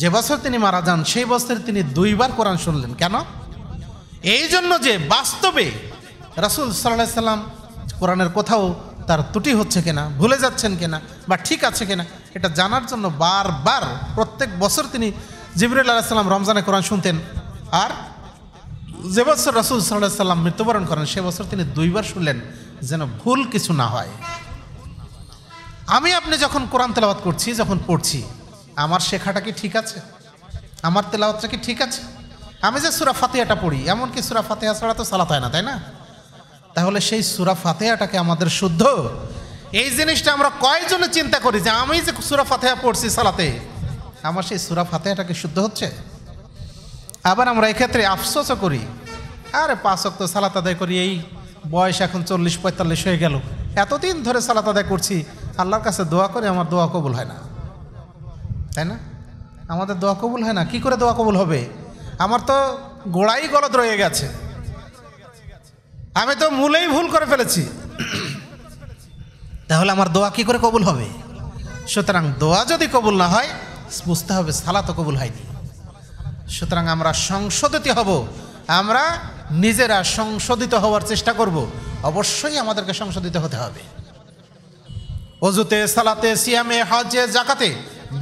Speaker 1: যে বছর তিনি মারা যান সেই বছর তিনি দুইবার কোরআন শুনলেন কেন এই জন্য যে বাস্তবে রাসুল সাল্লাহ সাল্লাম কোরআনের কোথাও তার ত্রুটি হচ্ছে কিনা ভুলে যাচ্ছেন কিনা বা ঠিক আছে কিনা এটা জানার জন্য বারবার প্রত্যেক বছর তিনি জিবরুল আল্লাহ সাল্লাম রমজানে কোরআন শুনতেন আর যে বছর রসুল সাল্লাহ সাল্লাম মৃত্যুবরণ করেন সে বছর তিনি দুইবার শুনলেন যেন ভুল কিছু না হয় আমি আপনি যখন কোরআন তেলাওয়াত করছি যখন পড়ছি আমার শেখাটা কি ঠিক আছে আমার তেলাওয়াতটা কি ঠিক আছে আমি যে সুরা ফাতেহাটা পড়ি এমনকি সুরা ফাতেহা ছাড়া তো সালাত হয় না তাই না তাহলে সেই সুরা ফাতেহাটাকে আমাদের শুদ্ধ এই জিনিসটা আমরা কয়জনে চিন্তা করি যে আমি যে সুরা ফাতেহা পড়ছি সালাতে আমার সেই সুরা কি শুদ্ধ হচ্ছে আবার আমরা এক্ষেত্রে আফসোসও করি আরে পাঁচ অক্ত সালাত আদায় করি এই বয়স এখন চল্লিশ পঁয়তাল্লিশ হয়ে গেল এতদিন ধরে সালাত আদায় করছি আল্লাহর কাছে দোয়া করে আমার দোয়া কবুল হয় না তাই না আমাদের দোয়া কবুল হয় না কি করে দোয়া কবুল হবে আমার তো গোড়াই গলদ রয়ে গেছে আমি তো মূলেই ভুল করে ফেলেছি তাহলে আমার দোয়া কি করে কবুল হবে সুতরাং দোয়া যদি কবুল না হয় বুঝতে হবে সালা তো কবুল হয়নি সুতরাং আমরা সংশোধিত হব আমরা নিজেরা সংশোধিত হওয়ার চেষ্টা করব অবশ্যই আমাদেরকে সংশোধিত হতে হবে অজুতে সালাতে সিয়ামে হজে জাকাতে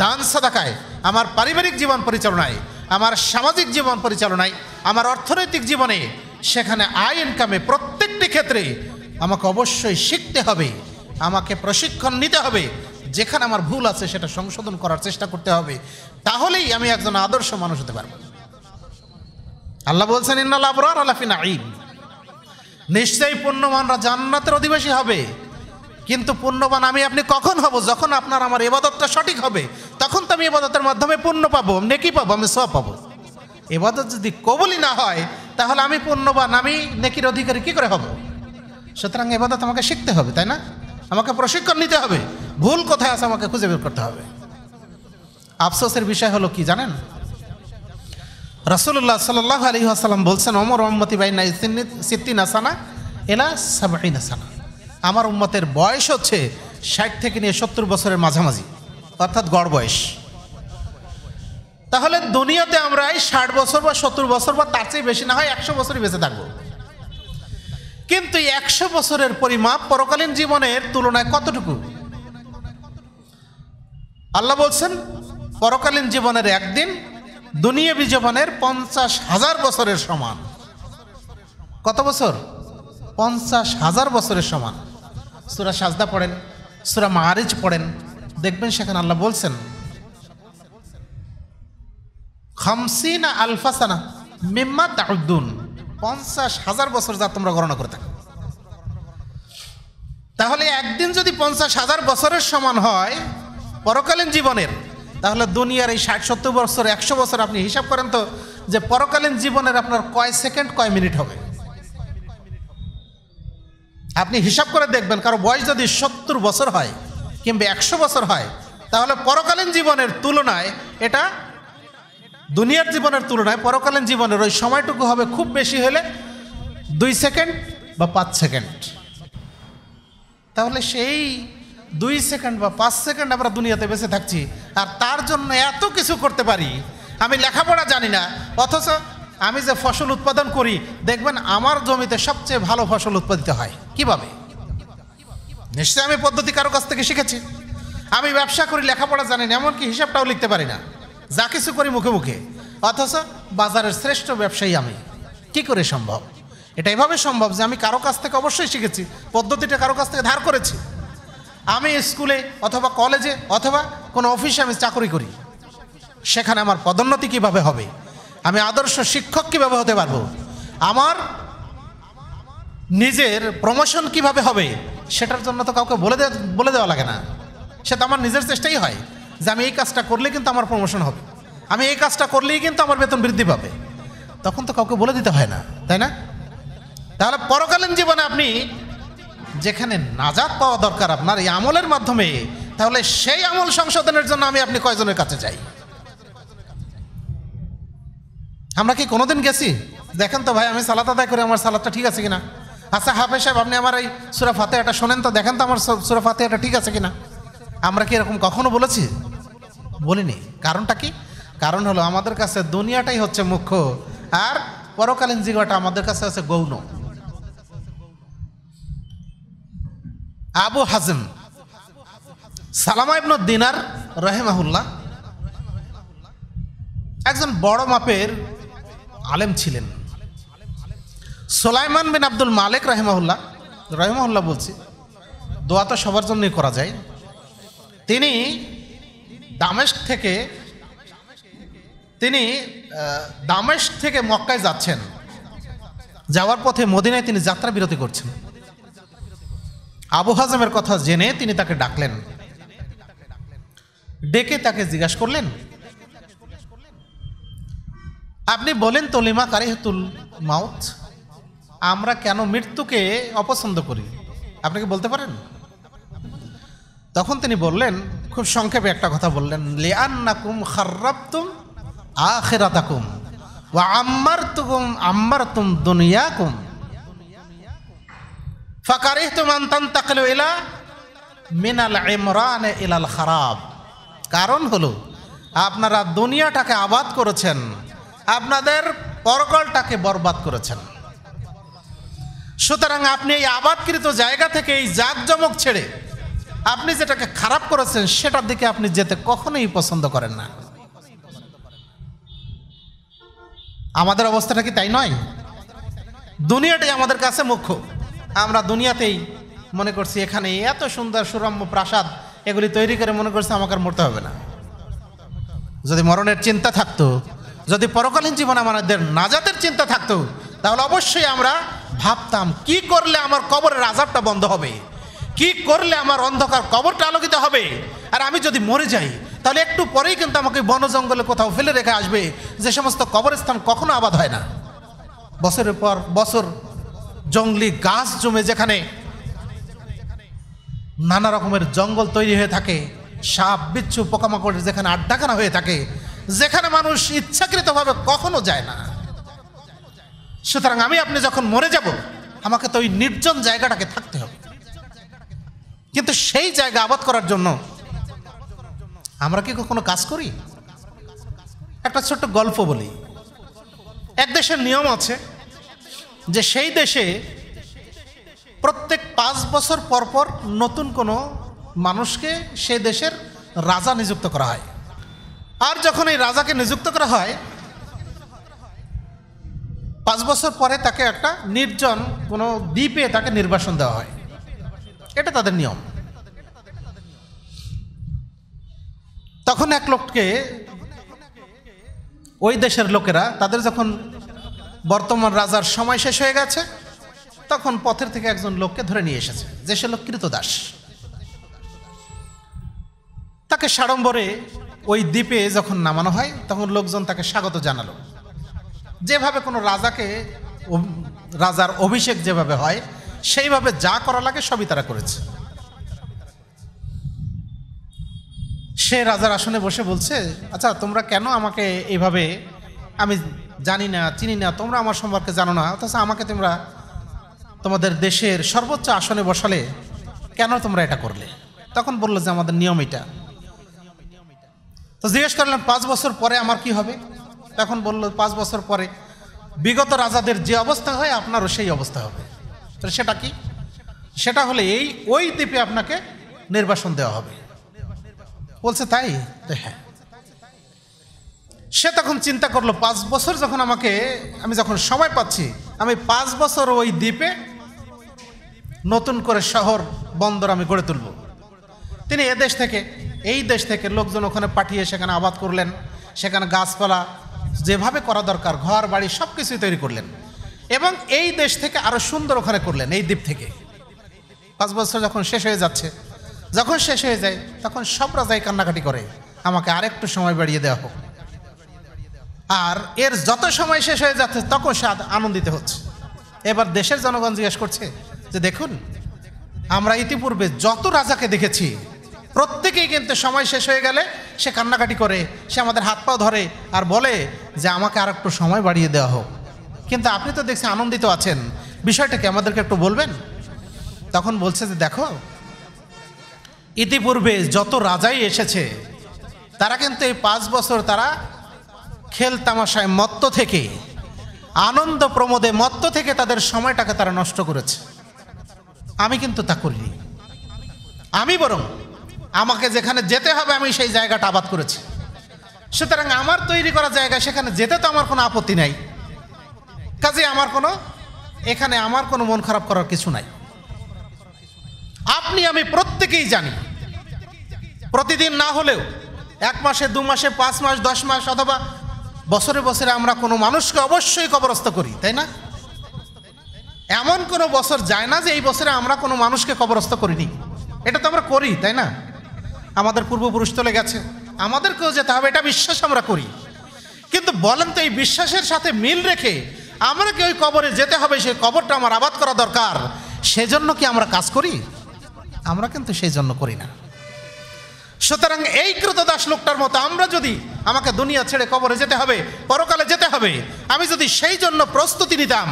Speaker 1: দান সাদাকায় আমার পারিবারিক জীবন পরিচালনায় আমার সামাজিক জীবন পরিচালনায় আমার অর্থনৈতিক জীবনে সেখানে আয় ইনকামে প্রত্যেকটি ক্ষেত্রে আমাকে অবশ্যই শিখতে হবে আমাকে প্রশিক্ষণ নিতে হবে যেখানে আমার ভুল আছে সেটা সংশোধন করার চেষ্টা করতে হবে তাহলেই আমি একজন আদর্শ মানুষ হতে পারব আল্লাহ বলছেন ইন্নাল আবরার নিশ্চয়ই পুণ্যবানরা জান্নাতের অধিবাসী হবে কিন্তু পুণ্যবান আমি আপনি কখন হব যখন আপনার আমার এবাদতটা সঠিক হবে তখন তো আমি এবাদতের মাধ্যমে পুণ্য পাবো নেকি পাবো আমি সব পাবো এবাদত যদি কবলই না হয় তাহলে আমি পুণ্যবান আমি নেকির অধিকারী কী করে হব সুতরাং এবাদত আমাকে শিখতে হবে তাই না আমাকে প্রশিক্ষণ নিতে হবে ভুল কোথায় আছে আমাকে খুঁজে বের করতে হবে আফসোসের বিষয় হলো কি জানেন রসুল্লাহ সাল আলী আসালাম বলছেন অমর ওম্মতি বাই না সিদ্দিন আসানা এলা সাবাহিন আসানা আমার উম্মতের বয়স হচ্ছে ষাট থেকে নিয়ে সত্তর বছরের মাঝামাঝি অর্থাৎ গড় বয়স তাহলে দুনিয়াতে আমরা এই ষাট বছর বা সত্তর বছর বা তার চেয়ে বেশি না হয় একশো বছরই বেঁচে থাকবো কিন্তু একশো বছরের পরিমাপ পরকালীন জীবনের তুলনায় কতটুকু আল্লাহ বলছেন পরকালীন জীবনের একদিন দুনিয়াবি জীবনের পঞ্চাশ হাজার বছরের সমান কত বছর পঞ্চাশ হাজার বছরের সমান সুরা সাজদা পড়েন সুরা মাহারিজ পড়েন দেখবেন সেখানে আল্লাহ বলছেন খামসিনা আলফাসানা মিম্মা তাউদ্দুন পঞ্চাশ হাজার বছর যা তোমরা গণনা করে থাকো তাহলে একদিন যদি পঞ্চাশ হাজার বছরের সমান হয় পরকালীন জীবনের তাহলে দুনিয়ার এই ষাট সত্তর বছর একশো বছর আপনি হিসাব করেন তো যে পরকালীন জীবনের আপনার কয় সেকেন্ড কয় মিনিট হবে আপনি হিসাব করে দেখবেন কারো বয়স যদি সত্তর বছর হয় কিংবা একশো বছর হয় তাহলে পরকালীন জীবনের তুলনায় এটা দুনিয়ার জীবনের তুলনায় পরকালীন জীবনের ওই সময়টুকু হবে খুব বেশি হলে দুই সেকেন্ড বা পাঁচ সেকেন্ড তাহলে সেই দুই সেকেন্ড বা পাঁচ সেকেন্ড আমরা দুনিয়াতে বেঁচে থাকছি আর তার জন্য এত কিছু করতে পারি আমি লেখাপড়া জানি না অথচ আমি যে ফসল উৎপাদন করি দেখবেন আমার জমিতে সবচেয়ে ভালো ফসল উৎপাদিত হয় কিভাবে নিশ্চয়ই আমি পদ্ধতি কারো কাছ থেকে শিখেছি আমি ব্যবসা করি লেখাপড়া জানি না এমনকি হিসাবটাও লিখতে পারি না যা কিছু করি মুখে মুখে অথচ বাজারের শ্রেষ্ঠ ব্যবসায়ী আমি কি করে সম্ভব এটা এভাবে সম্ভব যে আমি কারো কাছ থেকে অবশ্যই শিখেছি পদ্ধতিটা কারো কাছ থেকে ধার করেছি আমি স্কুলে অথবা কলেজে অথবা কোনো অফিসে আমি চাকরি করি সেখানে আমার পদোন্নতি কিভাবে হবে আমি আদর্শ শিক্ষক কীভাবে হতে পারবো আমার নিজের প্রমোশন কিভাবে হবে সেটার জন্য তো কাউকে বলে দেওয়া বলে দেওয়া লাগে না সে তো আমার নিজের চেষ্টাই হয় যে আমি এই কাজটা করলে কিন্তু আমার প্রমোশন হবে আমি এই কাজটা করলেই কিন্তু আমার বেতন বৃদ্ধি পাবে তখন তো কাউকে বলে দিতে হয় না তাই না তাহলে পরকালীন জীবনে আপনি যেখানে নাজাদ পাওয়া দরকার আপনার এই আমলের মাধ্যমে তাহলে সেই আমল সংশোধনের জন্য আমি আপনি কয়জনের কাছে যাই আমরা কি কোনোদিন গেছি দেখেন তো ভাই আমি সালাত আদায় করি আমার সালাদটা ঠিক আছে কিনা আচ্ছা হাফে সাহেব আপনি আমার এই সুরা ফাতে এটা শোনেন তো দেখেন তো আমার সুরা ফাতে এটা ঠিক আছে কিনা আমরা কি এরকম কখনো বলেছি বলিনি কারণটা কি কারণ হলো আমাদের কাছে দুনিয়াটাই হচ্ছে মুখ্য আর পরকালীন জীবনটা আমাদের কাছে আছে গৌণ আবু হাজম সালামাইবন দিনার রহেমাহুল্লাহ একজন বড় মাপের আলেম ছিলেন সোলাইমান বিন আব্দুল মালিক রহেমাহুল্লাহ রহেমাহুল্লাহ বলছি দোয়া তো সবার জন্যই করা যায় তিনি দামেশ থেকে তিনি দামেশ থেকে মক্কায় যাচ্ছেন যাওয়ার পথে মদিনায় তিনি যাত্রা বিরতি করছেন আবু হাজমের কথা জেনে তিনি তাকে ডাকলেন ডেকে তাকে জিজ্ঞাসা করলেন আপনি বলেন তো লিমা কারিহতুল মাউত আমরা কেন মৃত্যুকে অপছন্দ করি আপনি কি বলতে পারেন তখন তিনি বললেন খুব সংক্ষেপে একটা কথা বললেন লিয়ান্নাকুম খারাপতুম আখেরাতাকুম ওয়া আম্মার তুকুম আম্মার তুম দুনিয়াকুম ফাকারিহ তুমান তান্তাকল ইলা মিনাল ইমরান ইলাল খারাপ কারণ হলো আপনারা দুনিয়াটাকে আবাদ করেছেন আপনাদের পরকলটাকে বরবাদ করেছেন সুতরাং আপনি এই আবাদকৃত জায়গা থেকে এই জাঁকজমক ছেড়ে আপনি যেটাকে খারাপ করেছেন সেটার দিকে আপনি যেতে কখনোই পছন্দ করেন না আমাদের অবস্থাটা কি তাই নয় দুনিয়াটাই আমাদের কাছে মুখ্য আমরা দুনিয়াতেই মনে করছি এখানে এত সুন্দর সুরম্য প্রাসাদ এগুলি তৈরি করে মনে করছে আমাকে মরতে হবে না যদি মরণের চিন্তা থাকতো যদি পরকালীন জীবন আমাদের নাজাতের চিন্তা থাকতো তাহলে অবশ্যই আমরা ভাবতাম কি করলে আমার কবরের আজাবটা বন্ধ হবে কি করলে আমার অন্ধকার কবরটা আলোকিত হবে আর আমি যদি মরে যাই তাহলে একটু পরেই কিন্তু আমাকে বন জঙ্গলে কোথাও ফেলে রেখে আসবে যে সমস্ত কবরস্থান কখনো আবাদ হয় না বছরের পর বছর জঙ্গলি গাছ জমে যেখানে নানা রকমের জঙ্গল তৈরি হয়ে থাকে সাপ বিচ্ছু পোকামাকড় যেখানে আড্ডাখানা হয়ে থাকে যেখানে মানুষ ইচ্ছাকৃতভাবে কখনো যায় না সুতরাং আমি আপনি যখন মরে যাব আমাকে তো ওই নির্জন জায়গাটাকে থাকতে হবে কিন্তু সেই জায়গা আবাদ করার জন্য আমরা কি কখনো কাজ করি একটা ছোট্ট গল্প বলি এক দেশের নিয়ম আছে যে সেই দেশে প্রত্যেক পাঁচ বছর পর পর নতুন কোনো মানুষকে সেই দেশের রাজা নিযুক্ত করা হয় আর যখন এই রাজাকে নিযুক্ত করা হয় পাঁচ বছর পরে তাকে একটা নির্জন কোনো দ্বীপে তাকে নির্বাসন দেওয়া হয় এটা তাদের নিয়ম তখন এক লোককে ওই দেশের লোকেরা তাদের যখন বর্তমান রাজার সময় শেষ হয়ে গেছে তখন পথের থেকে একজন লোককে ধরে নিয়ে এসেছে যে সে লোক কৃতদাস তাকে সাড়ম্বরে ওই দ্বীপে যখন নামানো হয় তখন লোকজন তাকে স্বাগত জানালো যেভাবে কোনো রাজাকে রাজার অভিষেক যেভাবে হয় সেইভাবে যা করা লাগে সবই তারা করেছে সে রাজার আসনে বসে বলছে আচ্ছা তোমরা কেন আমাকে এইভাবে আমি জানি না চিনি না তোমরা আমার সম্পর্কে জানো না অথচ আমাকে তোমরা তোমাদের দেশের সর্বোচ্চ আসনে বসালে কেন তোমরা এটা করলে তখন বললো যে আমাদের নিয়ম এটা তো জিজ্ঞেস করলাম পাঁচ বছর পরে আমার কি হবে তখন বললো পাঁচ বছর পরে বিগত রাজাদের যে অবস্থা হয় আপনারও সেই অবস্থা হবে সেটা কি সেটা হলে এই ওই দ্বীপে আপনাকে নির্বাসন দেওয়া হবে বলছে তাই হ্যাঁ সে তখন চিন্তা করলো পাঁচ বছর যখন আমাকে আমি যখন সময় পাচ্ছি আমি পাঁচ বছর ওই দ্বীপে নতুন করে শহর বন্দর আমি গড়ে তুলব তিনি এদেশ থেকে এই দেশ থেকে লোকজন ওখানে পাঠিয়ে সেখানে আবাদ করলেন সেখানে গাছপালা যেভাবে করা দরকার ঘর বাড়ি সব কিছুই তৈরি করলেন এবং এই দেশ থেকে আরও সুন্দর ওখানে করলেন এই দ্বীপ থেকে পাঁচ বছর যখন শেষ হয়ে যাচ্ছে যখন শেষ হয়ে যায় তখন সব রাজাই কান্নাকাটি করে আমাকে আরেকটু সময় বাড়িয়ে দেওয়া হোক আর এর যত সময় শেষ হয়ে যাচ্ছে তখন সে আনন্দিত হচ্ছে এবার দেশের জনগণ জিজ্ঞেস করছে যে দেখুন আমরা ইতিপূর্বে যত রাজাকে দেখেছি প্রত্যেকেই কিন্তু সময় শেষ হয়ে গেলে সে কান্নাকাটি করে সে আমাদের হাত পাও ধরে আর বলে যে আমাকে আর একটু সময় বাড়িয়ে দেওয়া হোক কিন্তু আপনি তো দেখছেন আনন্দিত আছেন বিষয়টাকে আমাদেরকে একটু বলবেন তখন বলছে যে দেখো ইতিপূর্বে যত রাজাই এসেছে তারা কিন্তু এই পাঁচ বছর তারা খেল তামাশায় মত্ত থেকে আনন্দ প্রমোদে মত্ত থেকে তাদের সময়টাকে তারা নষ্ট করেছে আমি কিন্তু তা করিনি আমি বরং আমাকে যেখানে যেতে হবে আমি সেই জায়গাটা আবাদ করেছি সুতরাং আমার তৈরি করা জায়গা সেখানে যেতে তো আমার কোনো আপত্তি নাই কাজে আমার কোনো এখানে আমার কোনো মন খারাপ করার কিছু নাই আপনি আমি প্রত্যেকেই জানি প্রতিদিন না হলেও এক মাসে দু মাসে পাঁচ মাস দশ মাস অথবা বছরে বছরে আমরা কোনো মানুষকে অবশ্যই কবরস্থ করি তাই না এমন কোনো বছর যায় না যে এই বছরে আমরা কোনো মানুষকে কবরস্থ করিনি এটা তো আমরা করি তাই না আমাদের পূর্বপুরুষ চলে গেছে আমাদেরকেও যেতে হবে এটা বিশ্বাস আমরা করি কিন্তু বলেন তো এই বিশ্বাসের সাথে মিল রেখে আমাকে ওই কবরে যেতে হবে সেই কবরটা আমার আবাদ করা দরকার সেজন্য কি আমরা কাজ করি আমরা কিন্তু সেই জন্য করি না সুতরাং এই কৃতদাস লোকটার মতো আমরা যদি আমাকে দুনিয়া ছেড়ে কবরে যেতে হবে পরকালে যেতে হবে আমি যদি সেই জন্য প্রস্তুতি নিতাম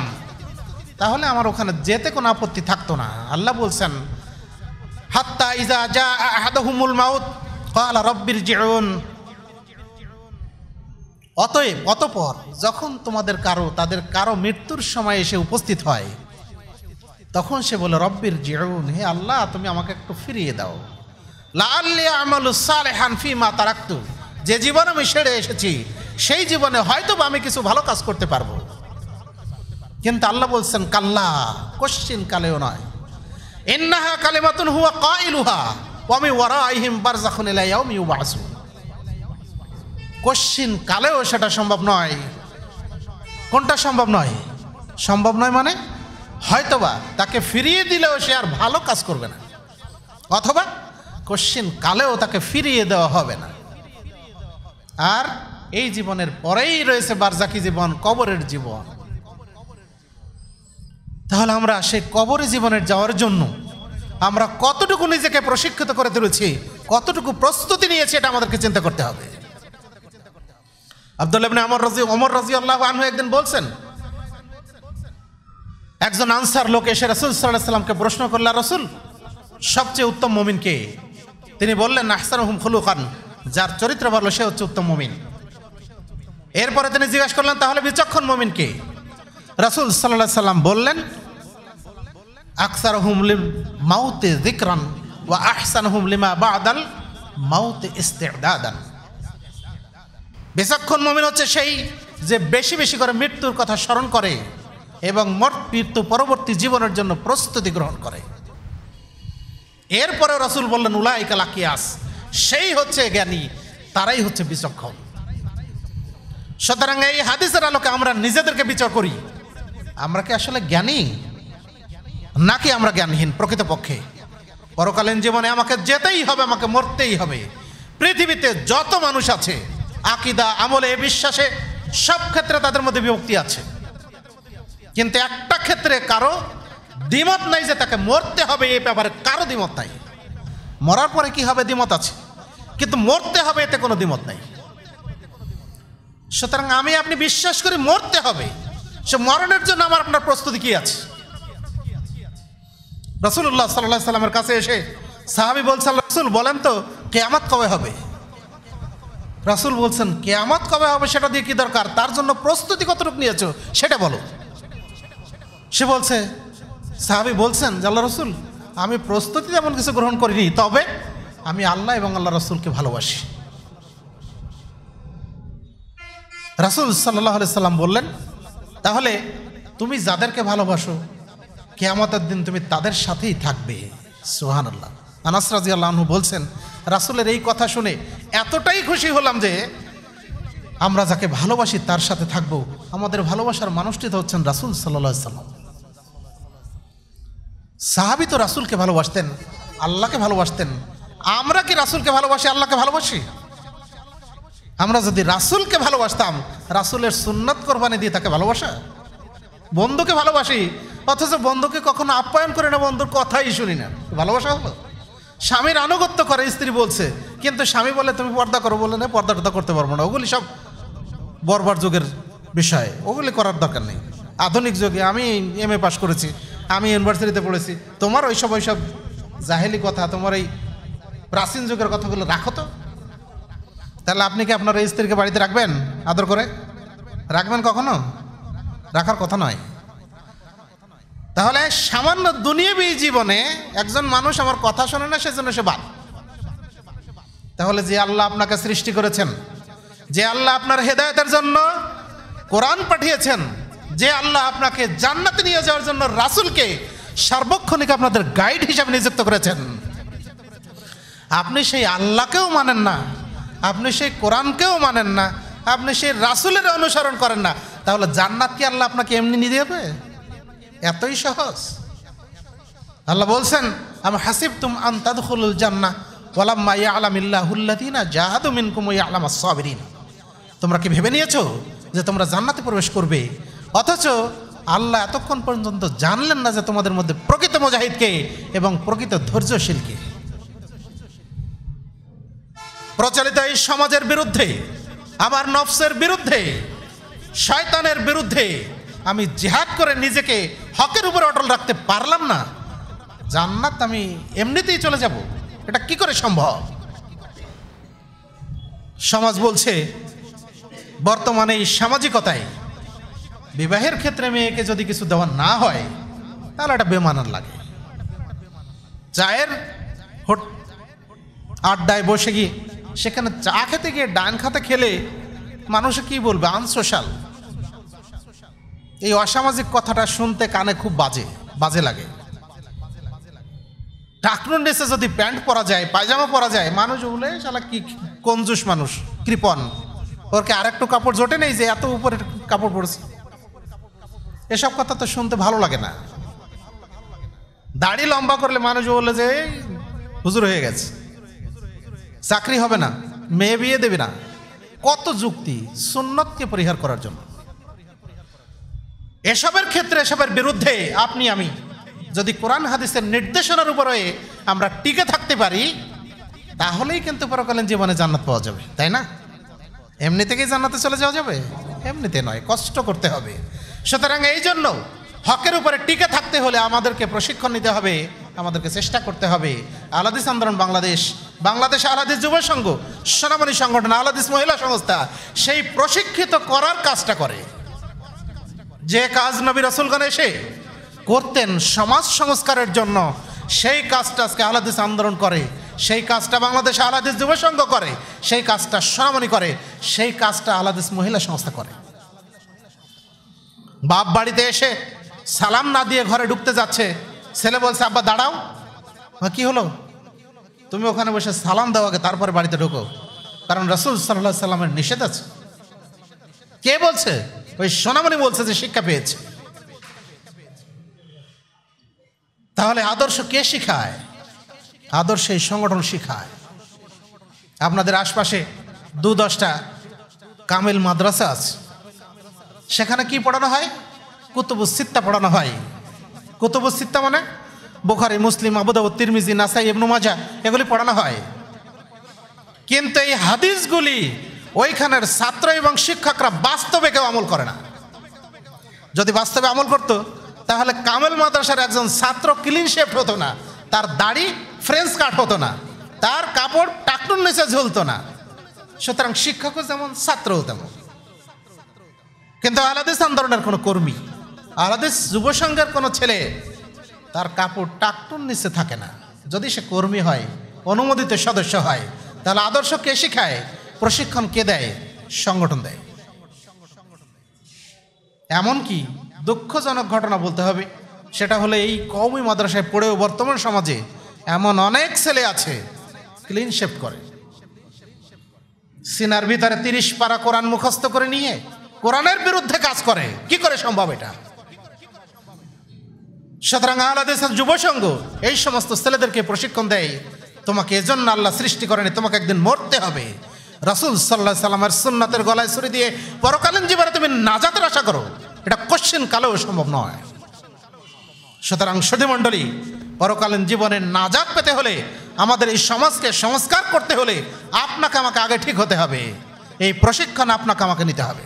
Speaker 1: তাহলে আমার ওখানে যেতে কোনো আপত্তি থাকতো না আল্লাহ বলছেন হাত্তা ইজা যা হুমুল মাউত কালা রব্বির জীবন অতএব অতপর যখন তোমাদের কারো তাদের কারো মৃত্যুর সময় এসে উপস্থিত হয় তখন সে বলে রব্বির জিউন হে আল্লাহ তুমি আমাকে একটু ফিরিয়ে দাও ফিমা তারাক্তু যে জীবন আমি সেরে এসেছি সেই জীবনে হয়তো আমি কিছু ভালো কাজ করতে পারবো কিন্তু আল্লাহ বলছেন কাল্লা কশ্চিন কালেও নয় এন্নাহা কালেমাতুন হুয়া কয়লুহা আমি ওয়ারা আইহিম বারজাখুন এলাই আমি বাসু কশ্চিন কালেও সেটা সম্ভব নয় কোনটা সম্ভব নয় সম্ভব নয় মানে হয়তোবা তাকে ফিরিয়ে দিলেও সে আর ভালো কাজ করবে না অথবা কশ্চিন কালেও তাকে ফিরিয়ে দেওয়া হবে না আর এই জীবনের পরেই রয়েছে বারজাকি জীবন কবরের জীবন তাহলে আমরা সেই কবরে জীবনের যাওয়ার জন্য আমরা কতটুকু নিজেকে প্রশিক্ষিত করে তুলেছি কতটুকু প্রস্তুতি নিয়েছি এটা আমাদেরকে চিন্তা করতে হবে আমর একদিন বলছেন একজন আনসার লোক এসে প্রশ্ন রসুল সবচেয়ে উত্তম মমিন কে তিনি বললেন হুম খান যার চরিত্র বললো সে হচ্ছে উত্তম মমিন এরপরে তিনি জিজ্ঞাসা করলেন তাহলে বিচক্ষণ মমিন কে রাসুল সাল্লাহ সাল্লাম বললেন আকসার হুমলি মাউতে জিকরান ও হুমলিমা বা বেসাক্ষণ মমিন হচ্ছে সেই যে বেশি বেশি করে মৃত্যুর কথা স্মরণ করে এবং মর মৃত্যু পরবর্তী জীবনের জন্য প্রস্তুতি গ্রহণ করে এরপরে রসুল বললেন উলাইকা লাকিয়াস সেই হচ্ছে জ্ঞানী তারাই হচ্ছে বিচক্ষণ সুতরাং এই হাদিসের আলোকে আমরা নিজেদেরকে বিচার করি আমরা কি আসলে জ্ঞানী নাকি আমরা জ্ঞানহীন প্রকৃতপক্ষে পরকালীন জীবনে আমাকে যেতেই হবে আমাকে মরতেই হবে পৃথিবীতে যত মানুষ আছে আকিদা আমলে বিশ্বাসে সব ক্ষেত্রে তাদের মধ্যে বিভক্তি আছে কিন্তু একটা ক্ষেত্রে কারো দ্বিমত নাই যে তাকে মরতে হবে এই ব্যাপারে কারো দ্বিমত নাই মরার পরে কি হবে দ্বিমত আছে কিন্তু মরতে হবে এতে কোনো দ্বিমত নাই সুতরাং আমি আপনি বিশ্বাস করি মরতে হবে সে মরণের জন্য আমার আপনার প্রস্তুতি কি আছে রসুল্লাহ সাল্লাহ সাল্লামের কাছে এসে সাহাবি বলছেন রসুল বলেন তো কেয়ামত কবে হবে রাসুল বলছেন কেয়ামত কবে হবে সেটা দিয়ে কি দরকার তার জন্য প্রস্তুতি কতটুকু নিয়েছো সেটা বলো সে বলছে সাহাবি বলছেন আল্লাহ রসুল আমি প্রস্তুতি তেমন কিছু গ্রহণ করিনি তবে আমি আল্লাহ এবং আল্লাহ রসুলকে ভালোবাসি রাসুল সাল্লাহ সাল্লাম বললেন তাহলে তুমি যাদেরকে ভালোবাসো কেয়ামতের দিন তুমি তাদের সাথেই থাকবে সোহান আল্লাহ আনাস রাজি আল্লাহনু বলছেন রাসুলের এই কথা শুনে এতটাই খুশি হলাম যে আমরা যাকে ভালোবাসি তার সাথে থাকবো আমাদের ভালোবাসার মানুষটি তো হচ্ছেন রাসুল সাল্লা সাল্লাম সাহাবি তো রাসুলকে ভালোবাসতেন আল্লাহকে ভালোবাসতেন আমরা কি রাসুলকে ভালোবাসি আল্লাহকে ভালোবাসি আমরা যদি রাসুলকে ভালোবাসতাম রাসুলের সুন্নাত কোরবানি দিয়ে তাকে ভালোবাসা বন্ধুকে ভালোবাসি অথচ বন্ধুকে কখনো আপ্যায়ন করে না বন্ধুর কথাই শুনি না ভালোবাসা হলো স্বামীর আনুগত্য করে স্ত্রী বলছে কিন্তু স্বামী বলে তুমি পর্দা করো বলে না পর্দা টর্দা করতে পারবো না ওগুলি সব বর্বর যুগের বিষয় ওগুলি করার দরকার নেই আধুনিক যুগে আমি এম এ পাশ করেছি আমি ইউনিভার্সিটিতে পড়েছি তোমার ওই সব ওইসব জাহেলি কথা তোমার এই প্রাচীন যুগের কথাগুলো রাখো তো তাহলে আপনি কি আপনার স্ত্রীকে বাড়িতে রাখবেন আদর করে রাখবেন কখনো রাখার কথা নয় তাহলে সামান্য দুনিয়াবি জীবনে একজন মানুষ আমার কথা শোনে না সেজন্য সে বাদ তাহলে যে আল্লাহ আপনাকে সৃষ্টি করেছেন যে আল্লাহ আপনার হেদায়তের জন্য কোরআন পাঠিয়েছেন যে আল্লাহ আপনাকে জান্নাতে নিয়ে যাওয়ার জন্য রাসুলকে সার্বক্ষণিক আপনাদের গাইড হিসাবে নিযুক্ত করেছেন আপনি সেই আল্লাহকেও মানেন না আপনি সেই কোরআনকেও মানেন না আপনি সেই রাসুলের অনুসরণ করেন না তাহলে জান্নাত কি আল্লাহ আপনাকে এমনি নিয়ে যাবে এতই সহজ আল্লাহ বলছেন আমি হাসিব তুম আন্তাদুল জান্না ওয়ালাম্মা ইয়া আলামিল্লাহুল্লাদিনা জাহাদু মিনকুম ইয়া আলাম সাবিরিন তোমরা কি ভেবে নিয়েছো যে তোমরা জান্নাতে প্রবেশ করবে অথচ আল্লাহ এতক্ষণ পর্যন্ত জানলেন না যে তোমাদের মধ্যে প্রকৃত মুজাহিদকে এবং প্রকৃত ধৈর্যশীলকে প্রচলিত এই সমাজের বিরুদ্ধে আমার নফসের বিরুদ্ধে শয়তানের বিরুদ্ধে আমি জেহাদ করে নিজেকে হকের উপরে অটল রাখতে পারলাম না জান্নাত আমি এমনিতেই চলে যাব এটা কি করে সম্ভব সমাজ বলছে বর্তমানে এই সামাজিকতায় বিবাহের ক্ষেত্রে মেয়েকে যদি কিছু দেওয়া না হয় তাহলে এটা বেমানার লাগে চায়ের আড্ডায় বসে গিয়ে সেখানে চা খেতে গিয়ে ডান খাতে খেলে মানুষে কি বলবে আনসোশাল এই অসামাজিক কথাটা শুনতে কানে খুব বাজে বাজে লাগে ঢাকনুন ড্রেসে যদি প্যান্ট পরা যায় পায়জামা পরা যায় মানুষ হলে শালা কি কঞ্জুস মানুষ কৃপন ওরকে আরেকটু কাপড় জোটে নেই যে এত উপরে কাপড় পরেছে এসব কথা তো শুনতে ভালো লাগে না দাড়ি লম্বা করলে মানুষ বলে যে হুজুর হয়ে গেছে চাকরি হবে না মেয়ে বিয়ে দেবে না কত যুক্তি সুন্নতকে পরিহার করার জন্য এসবের ক্ষেত্রে এসবের বিরুদ্ধে আপনি আমি যদি কোরআন হাদিসের নির্দেশনার উপরে আমরা টিকে থাকতে পারি তাহলেই কিন্তু পরকালীন জীবনে জান্নাত পাওয়া যাবে তাই না এমনি থেকেই জান্নাতে চলে যাওয়া যাবে এমনিতে নয় কষ্ট করতে হবে সুতরাং এই জন্য হকের উপরে টিকে থাকতে হলে আমাদেরকে প্রশিক্ষণ নিতে হবে আমাদেরকে চেষ্টা করতে হবে আলাদিস আন্দোলন বাংলাদেশ বাংলাদেশ আলাদিস যুব সংঘ সোনামণি সংগঠন আলাদিস মহিলা সংস্থা সেই প্রশিক্ষিত করার কাজটা করে যে কাজ নবী রসুলগণ এসে করতেন সমাজ সংস্কারের জন্য সেই কাজটা আজকে আহ্লাদিস আন্দোলন করে সেই কাজটা বাংলাদেশে আহ্লাদিস যুব সংঘ করে সেই কাজটা সোনামণি করে সেই কাজটা আহ্লাদিস মহিলা সংস্থা করে বাপ বাড়িতে এসে সালাম না দিয়ে ঘরে ঢুকতে যাচ্ছে ছেলে বলছে আব্বা দাঁড়াও কি হলো তুমি ওখানে বসে সালাম দেওয়া তারপরে বাড়িতে ঢোকো কারণ রসুল সাল্লা সাল্লামের নিষেধ আছে কে বলছে ওই সোনামণি বলছে যে শিক্ষা পেয়েছে তাহলে আদর্শ কে শিখায় আদর্শ এই সংগঠন শিখায় আপনাদের আশপাশে দু দশটা কামেল মাদ্রাসা আছে সেখানে কি পড়ানো হয় কুতুবুসিত্তা পড়ানো হয় কুতুবুসিত্তা মানে বোখারি মুসলিম আবুদাবু তিরমিজি নাসাই এবনু মাজা এগুলি পড়ানো হয় কিন্তু এই হাদিসগুলি ওইখানের ছাত্র এবং শিক্ষকরা বাস্তবে কেউ আমল করে না যদি বাস্তবে আমল করতো তাহলে কামেল মাদ্রাসার একজন ছাত্র ক্লিন শেপ হতো না তার দাড়ি ফ্রেঞ্চ কাট হতো না তার কাপড় টাকটুর নিচে ঝুলতো না সুতরাং শিক্ষকও যেমন ছাত্রও তেমন কিন্তু আলাদিস আন্দোলনের কোনো কর্মী আলাদিস যুব সংঘের কোনো ছেলে তার কাপড় টাকটুর নিচে থাকে না যদি সে কর্মী হয় অনুমোদিত সদস্য হয় তাহলে আদর্শ কে শিখায় প্রশিক্ষণ কে দেয় সংগঠন দেয় এমনকি দুঃখজনক ঘটনা বলতে হবে সেটা হলে এই কওমি মাদ্রাসায় পড়েও বর্তমান সমাজে এমন অনেক ছেলে আছে ক্লিন শেপ করে সিনার ভিতরে তিরিশ পারা কোরআন মুখস্থ করে নিয়ে কোরআনের বিরুদ্ধে কাজ করে কি করে সম্ভব এটা সুতরাং আলাদেশের যুব সংঘ এই সমস্ত ছেলেদেরকে প্রশিক্ষণ দেয় তোমাকে এজন্য আল্লাহ সৃষ্টি করেনি তোমাকে একদিন মরতে হবে রাসুল সাল্লাহ সাল্লামের সুন্নাতের গলায় ছুরি দিয়ে পরকালীন জীবনে তুমি নাজাতের আশা করো এটা কোশ্চেন কালেও সম্ভব নয় সুতরাং সুধীমণ্ডলী পরকালীন জীবনে নাজাত পেতে হলে আমাদের এই সমাজকে সংস্কার করতে হলে আপনাকে আমাকে আগে ঠিক হতে হবে এই প্রশিক্ষণ আপনাকে আমাকে নিতে হবে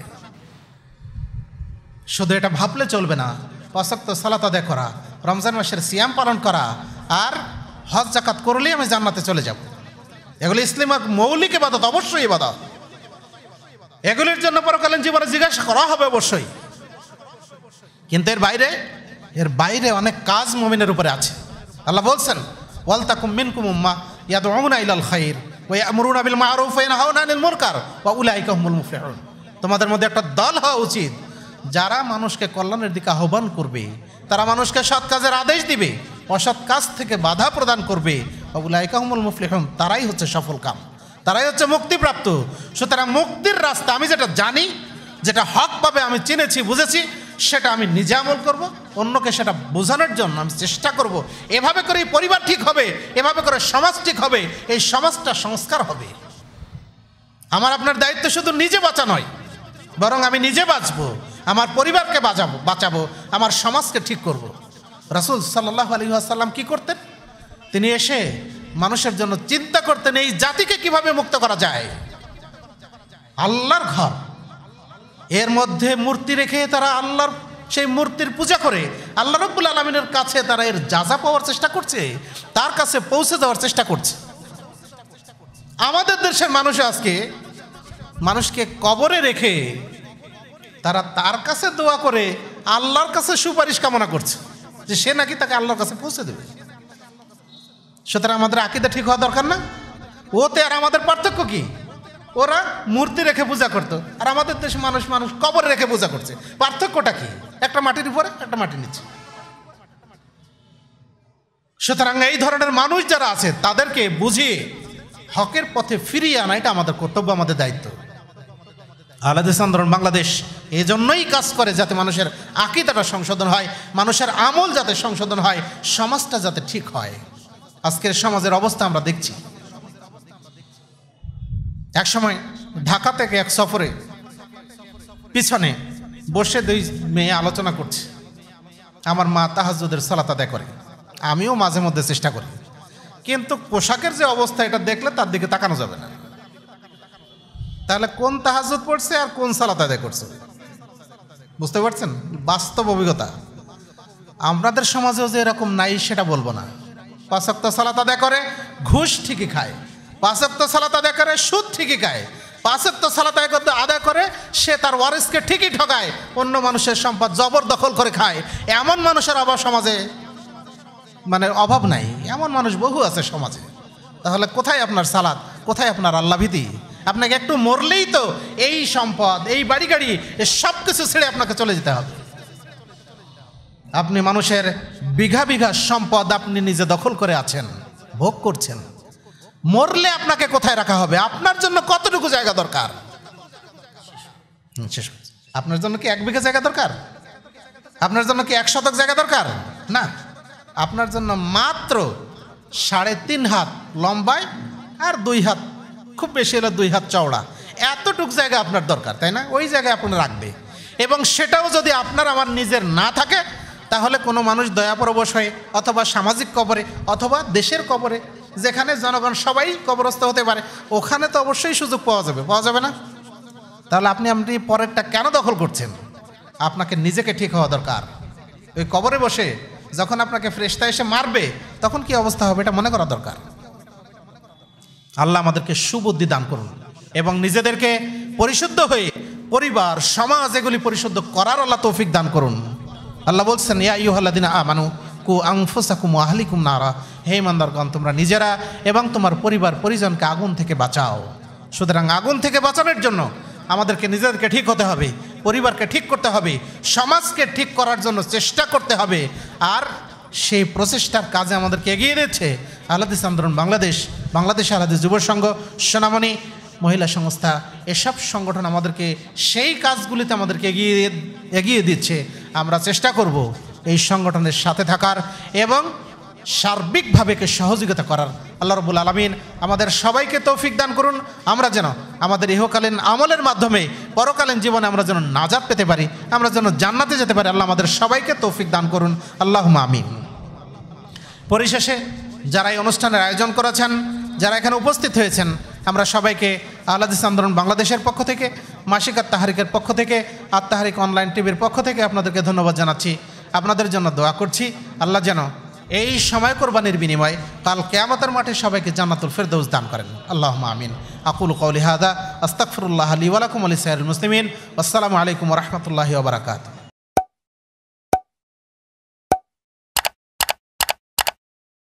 Speaker 1: শুধু এটা ভাবলে চলবে না পাশাক্ত সালাত আদায় করা রমজান মাসের সিয়াম পালন করা আর হজ জাকাত করলেই আমি জান্নাতে চলে যাবো এগুলো ইসলামের মৌলিক এবাদত অবশ্যই এবাদত এগুলির জন্য পরকালীন জীবনে জিজ্ঞাসা করা হবে অবশ্যই কিন্তু এর বাইরে এর বাইরে অনেক কাজ মমিনের উপরে আছে আল্লাহ বলছেন ওয়ালতা তাকুম কুমুম্মা ইয়াদ অমুনা ইলাল খাইর ওই আমরুন আবিল মারুফ হাউনানিল মুরকার বা উলাইকা হুমুল মুফলিহুন তোমাদের মধ্যে একটা দল হওয়া উচিত যারা মানুষকে কল্যাণের দিকে আহ্বান করবে তারা মানুষকে সৎ কাজের আদেশ দিবে অসৎ কাজ থেকে বাধা প্রদান করবে মুফলিহম তারাই হচ্ছে সফল কাম তারাই হচ্ছে মুক্তিপ্রাপ্ত সুতরাং মুক্তির রাস্তা আমি যেটা জানি যেটা হকভাবে আমি চিনেছি বুঝেছি সেটা আমি নিজে আমল করব অন্যকে সেটা বোঝানোর জন্য আমি চেষ্টা করব এভাবে করে পরিবার ঠিক হবে এভাবে করে সমাজ ঠিক হবে এই সমাজটা সংস্কার হবে আমার আপনার দায়িত্ব শুধু নিজে বাঁচা নয় বরং আমি নিজে বাঁচবো আমার পরিবারকে বাঁচাবো বাঁচাবো আমার সমাজকে ঠিক করব রাসুল সাল্লাহ আলী আসাল্লাম কী করতেন তিনি এসে মানুষের জন্য চিন্তা করতেন এই জাতিকে কিভাবে মুক্ত করা যায় আল্লাহর ঘর এর মধ্যে মূর্তি রেখে তারা আল্লাহর সেই মূর্তির পূজা করে আল্লাহ রব্বুল আলমিনের কাছে তারা এর যাজা পাওয়ার চেষ্টা করছে তার কাছে পৌঁছে যাওয়ার চেষ্টা করছে আমাদের দেশের মানুষ আজকে মানুষকে কবরে রেখে তারা তার কাছে দোয়া করে আল্লাহর কাছে সুপারিশ কামনা করছে যে সে নাকি তাকে আল্লাহর কাছে পৌঁছে দেবে সুতরাং আমাদের আকিদা ঠিক হওয়া দরকার না ওতে আর আমাদের পার্থক্য কি ওরা মূর্তি রেখে পূজা করতো আর আমাদের দেশে মানুষ মানুষ কবর রেখে পূজা করছে পার্থক্যটা কি একটা মাটির উপরে একটা মাটি নিচ্ছে সুতরাং এই ধরনের মানুষ যারা আছে তাদেরকে বুঝিয়ে হকের পথে ফিরিয়ে আনা এটা আমাদের কর্তব্য আমাদের দায়িত্ব আলাদেশ আন্দোলন বাংলাদেশ এজন্যই কাজ করে যাতে মানুষের আকিদাটা সংশোধন হয় মানুষের আমল যাতে সংশোধন হয় সমাজটা যাতে ঠিক হয় আজকের সমাজের অবস্থা আমরা দেখছি এক সময় ঢাকা থেকে এক সফরে পিছনে বসে দুই মেয়ে আলোচনা করছে আমার মা তাহাজুদের সালাত আদায় করে আমিও মাঝে মধ্যে চেষ্টা করি কিন্তু পোশাকের যে অবস্থা এটা দেখলে তার দিকে তাকানো যাবে না তাহলে কোন তাহাজুদ পড়ছে আর কোন সালাত আদায় করছে বুঝতে পারছেন বাস্তব অভিজ্ঞতা আমাদের সমাজেও যে এরকম নাই সেটা বলবো না পাঁচাত্তর সালাত আদায় করে ঘুষ ঠিকই খায় পাঁচাত্তর সালাত আদায় করে সুদ ঠিকই খায় পাঁচাত্তর সালাত আদায় করে সে তার ওয়ারিসকে ঠিকই ঠকায় অন্য মানুষের সম্পদ জবরদখল করে খায় এমন মানুষের অভাব সমাজে মানে অভাব নাই এমন মানুষ বহু আছে সমাজে তাহলে কোথায় আপনার সালাদ কোথায় আপনার আল্লাভীতি আপনাকে একটু মরলেই তো এই সম্পদ এই বাড়ি গাড়ি সব কিছু ছেড়ে আপনাকে চলে যেতে হবে আপনি মানুষের বিঘা বিঘা সম্পদ আপনি নিজে দখল করে আছেন ভোগ করছেন মরলে আপনাকে কোথায় রাখা হবে আপনার জন্য কতটুকু জায়গা দরকার আপনার জন্য কি এক বিঘা জায়গা দরকার আপনার জন্য কি এক শতক জায়গা দরকার না আপনার জন্য মাত্র সাড়ে তিন হাত লম্বায় আর দুই হাত খুব বেশি হলে দুই হাত চওড়া এতটুক জায়গা আপনার দরকার তাই না ওই জায়গায় আপনি রাখবে এবং সেটাও যদি আপনার আমার নিজের না থাকে তাহলে কোনো মানুষ দয়াপরবশ হয়ে অথবা সামাজিক কবরে অথবা দেশের কবরে যেখানে জনগণ সবাই কবরস্ত হতে পারে ওখানে তো অবশ্যই সুযোগ পাওয়া যাবে পাওয়া যাবে না তাহলে আপনি আপনি পরেরটা কেন দখল করছেন আপনাকে নিজেকে ঠিক হওয়া দরকার ওই কবরে বসে যখন আপনাকে ফ্রেশটা এসে মারবে তখন কি অবস্থা হবে এটা মনে করা দরকার আল্লাহ আমাদেরকে সুবুদ্ধি দান করুন এবং নিজেদেরকে পরিশুদ্ধ হয়ে পরিবার সমাজ এগুলি পরিশুদ্ধ করার আল্লাহ তৌফিক দান করুন আল্লাহ বলছেন ইয়া আ আমানু কু আংফুসাকুম আহলিকুম নারা হে ইমানদারগণ তোমরা নিজেরা এবং তোমার পরিবার পরিজনকে আগুন থেকে বাঁচাও সুতরাং আগুন থেকে বাঁচানোর জন্য আমাদেরকে নিজেদেরকে ঠিক হতে হবে পরিবারকে ঠিক করতে হবে সমাজকে ঠিক করার জন্য চেষ্টা করতে হবে আর সেই প্রচেষ্টার কাজে আমাদেরকে এগিয়ে দিচ্ছে আহলাদিস আন্দোলন বাংলাদেশ বাংলাদেশ আহলাদিস যুব সংঘ সোনামণি মহিলা সংস্থা এসব সংগঠন আমাদেরকে সেই কাজগুলিতে আমাদেরকে এগিয়ে এগিয়ে দিচ্ছে আমরা চেষ্টা করব এই সংগঠনের সাথে থাকার এবং সার্বিকভাবে সহযোগিতা করার আল্লাহ রবুল আলমিন আমাদের সবাইকে তৌফিক দান করুন আমরা যেন আমাদের ইহকালীন আমলের মাধ্যমে পরকালীন জীবনে আমরা যেন নাজাদ পেতে পারি আমরা যেন জান্নাতে যেতে পারি আল্লাহ আমাদের সবাইকে তৌফিক দান করুন আল্লাহ আমিন পরিশেষে যারা এই অনুষ্ঠানের আয়োজন করেছেন যারা এখানে উপস্থিত হয়েছেন আমরা সবাইকে আহ্লাদিস আন্দোলন বাংলাদেশের পক্ষ থেকে মাসিক আত্মাহারিকের পক্ষ থেকে আত্মাহারিক অনলাইন টিভির পক্ষ থেকে আপনাদেরকে ধন্যবাদ জানাচ্ছি আপনাদের জন্য দোয়া করছি আল্লাহ যেন এই সময় কোরবানির বিনিময়ে কাল কেয়ামতের মাঠে সবাইকে জান্নাতুল ফেরদৌস দান করেন আল্লাহ আমিন আকুল কৌলিহাদা হাদা আস্তাকফরুল্লাহ আলী ওয়ালাকুম আলী সাইল মুসলিমিন আসসালামু আলাইকুম রহমতুল্লাহ ওবরাকাতু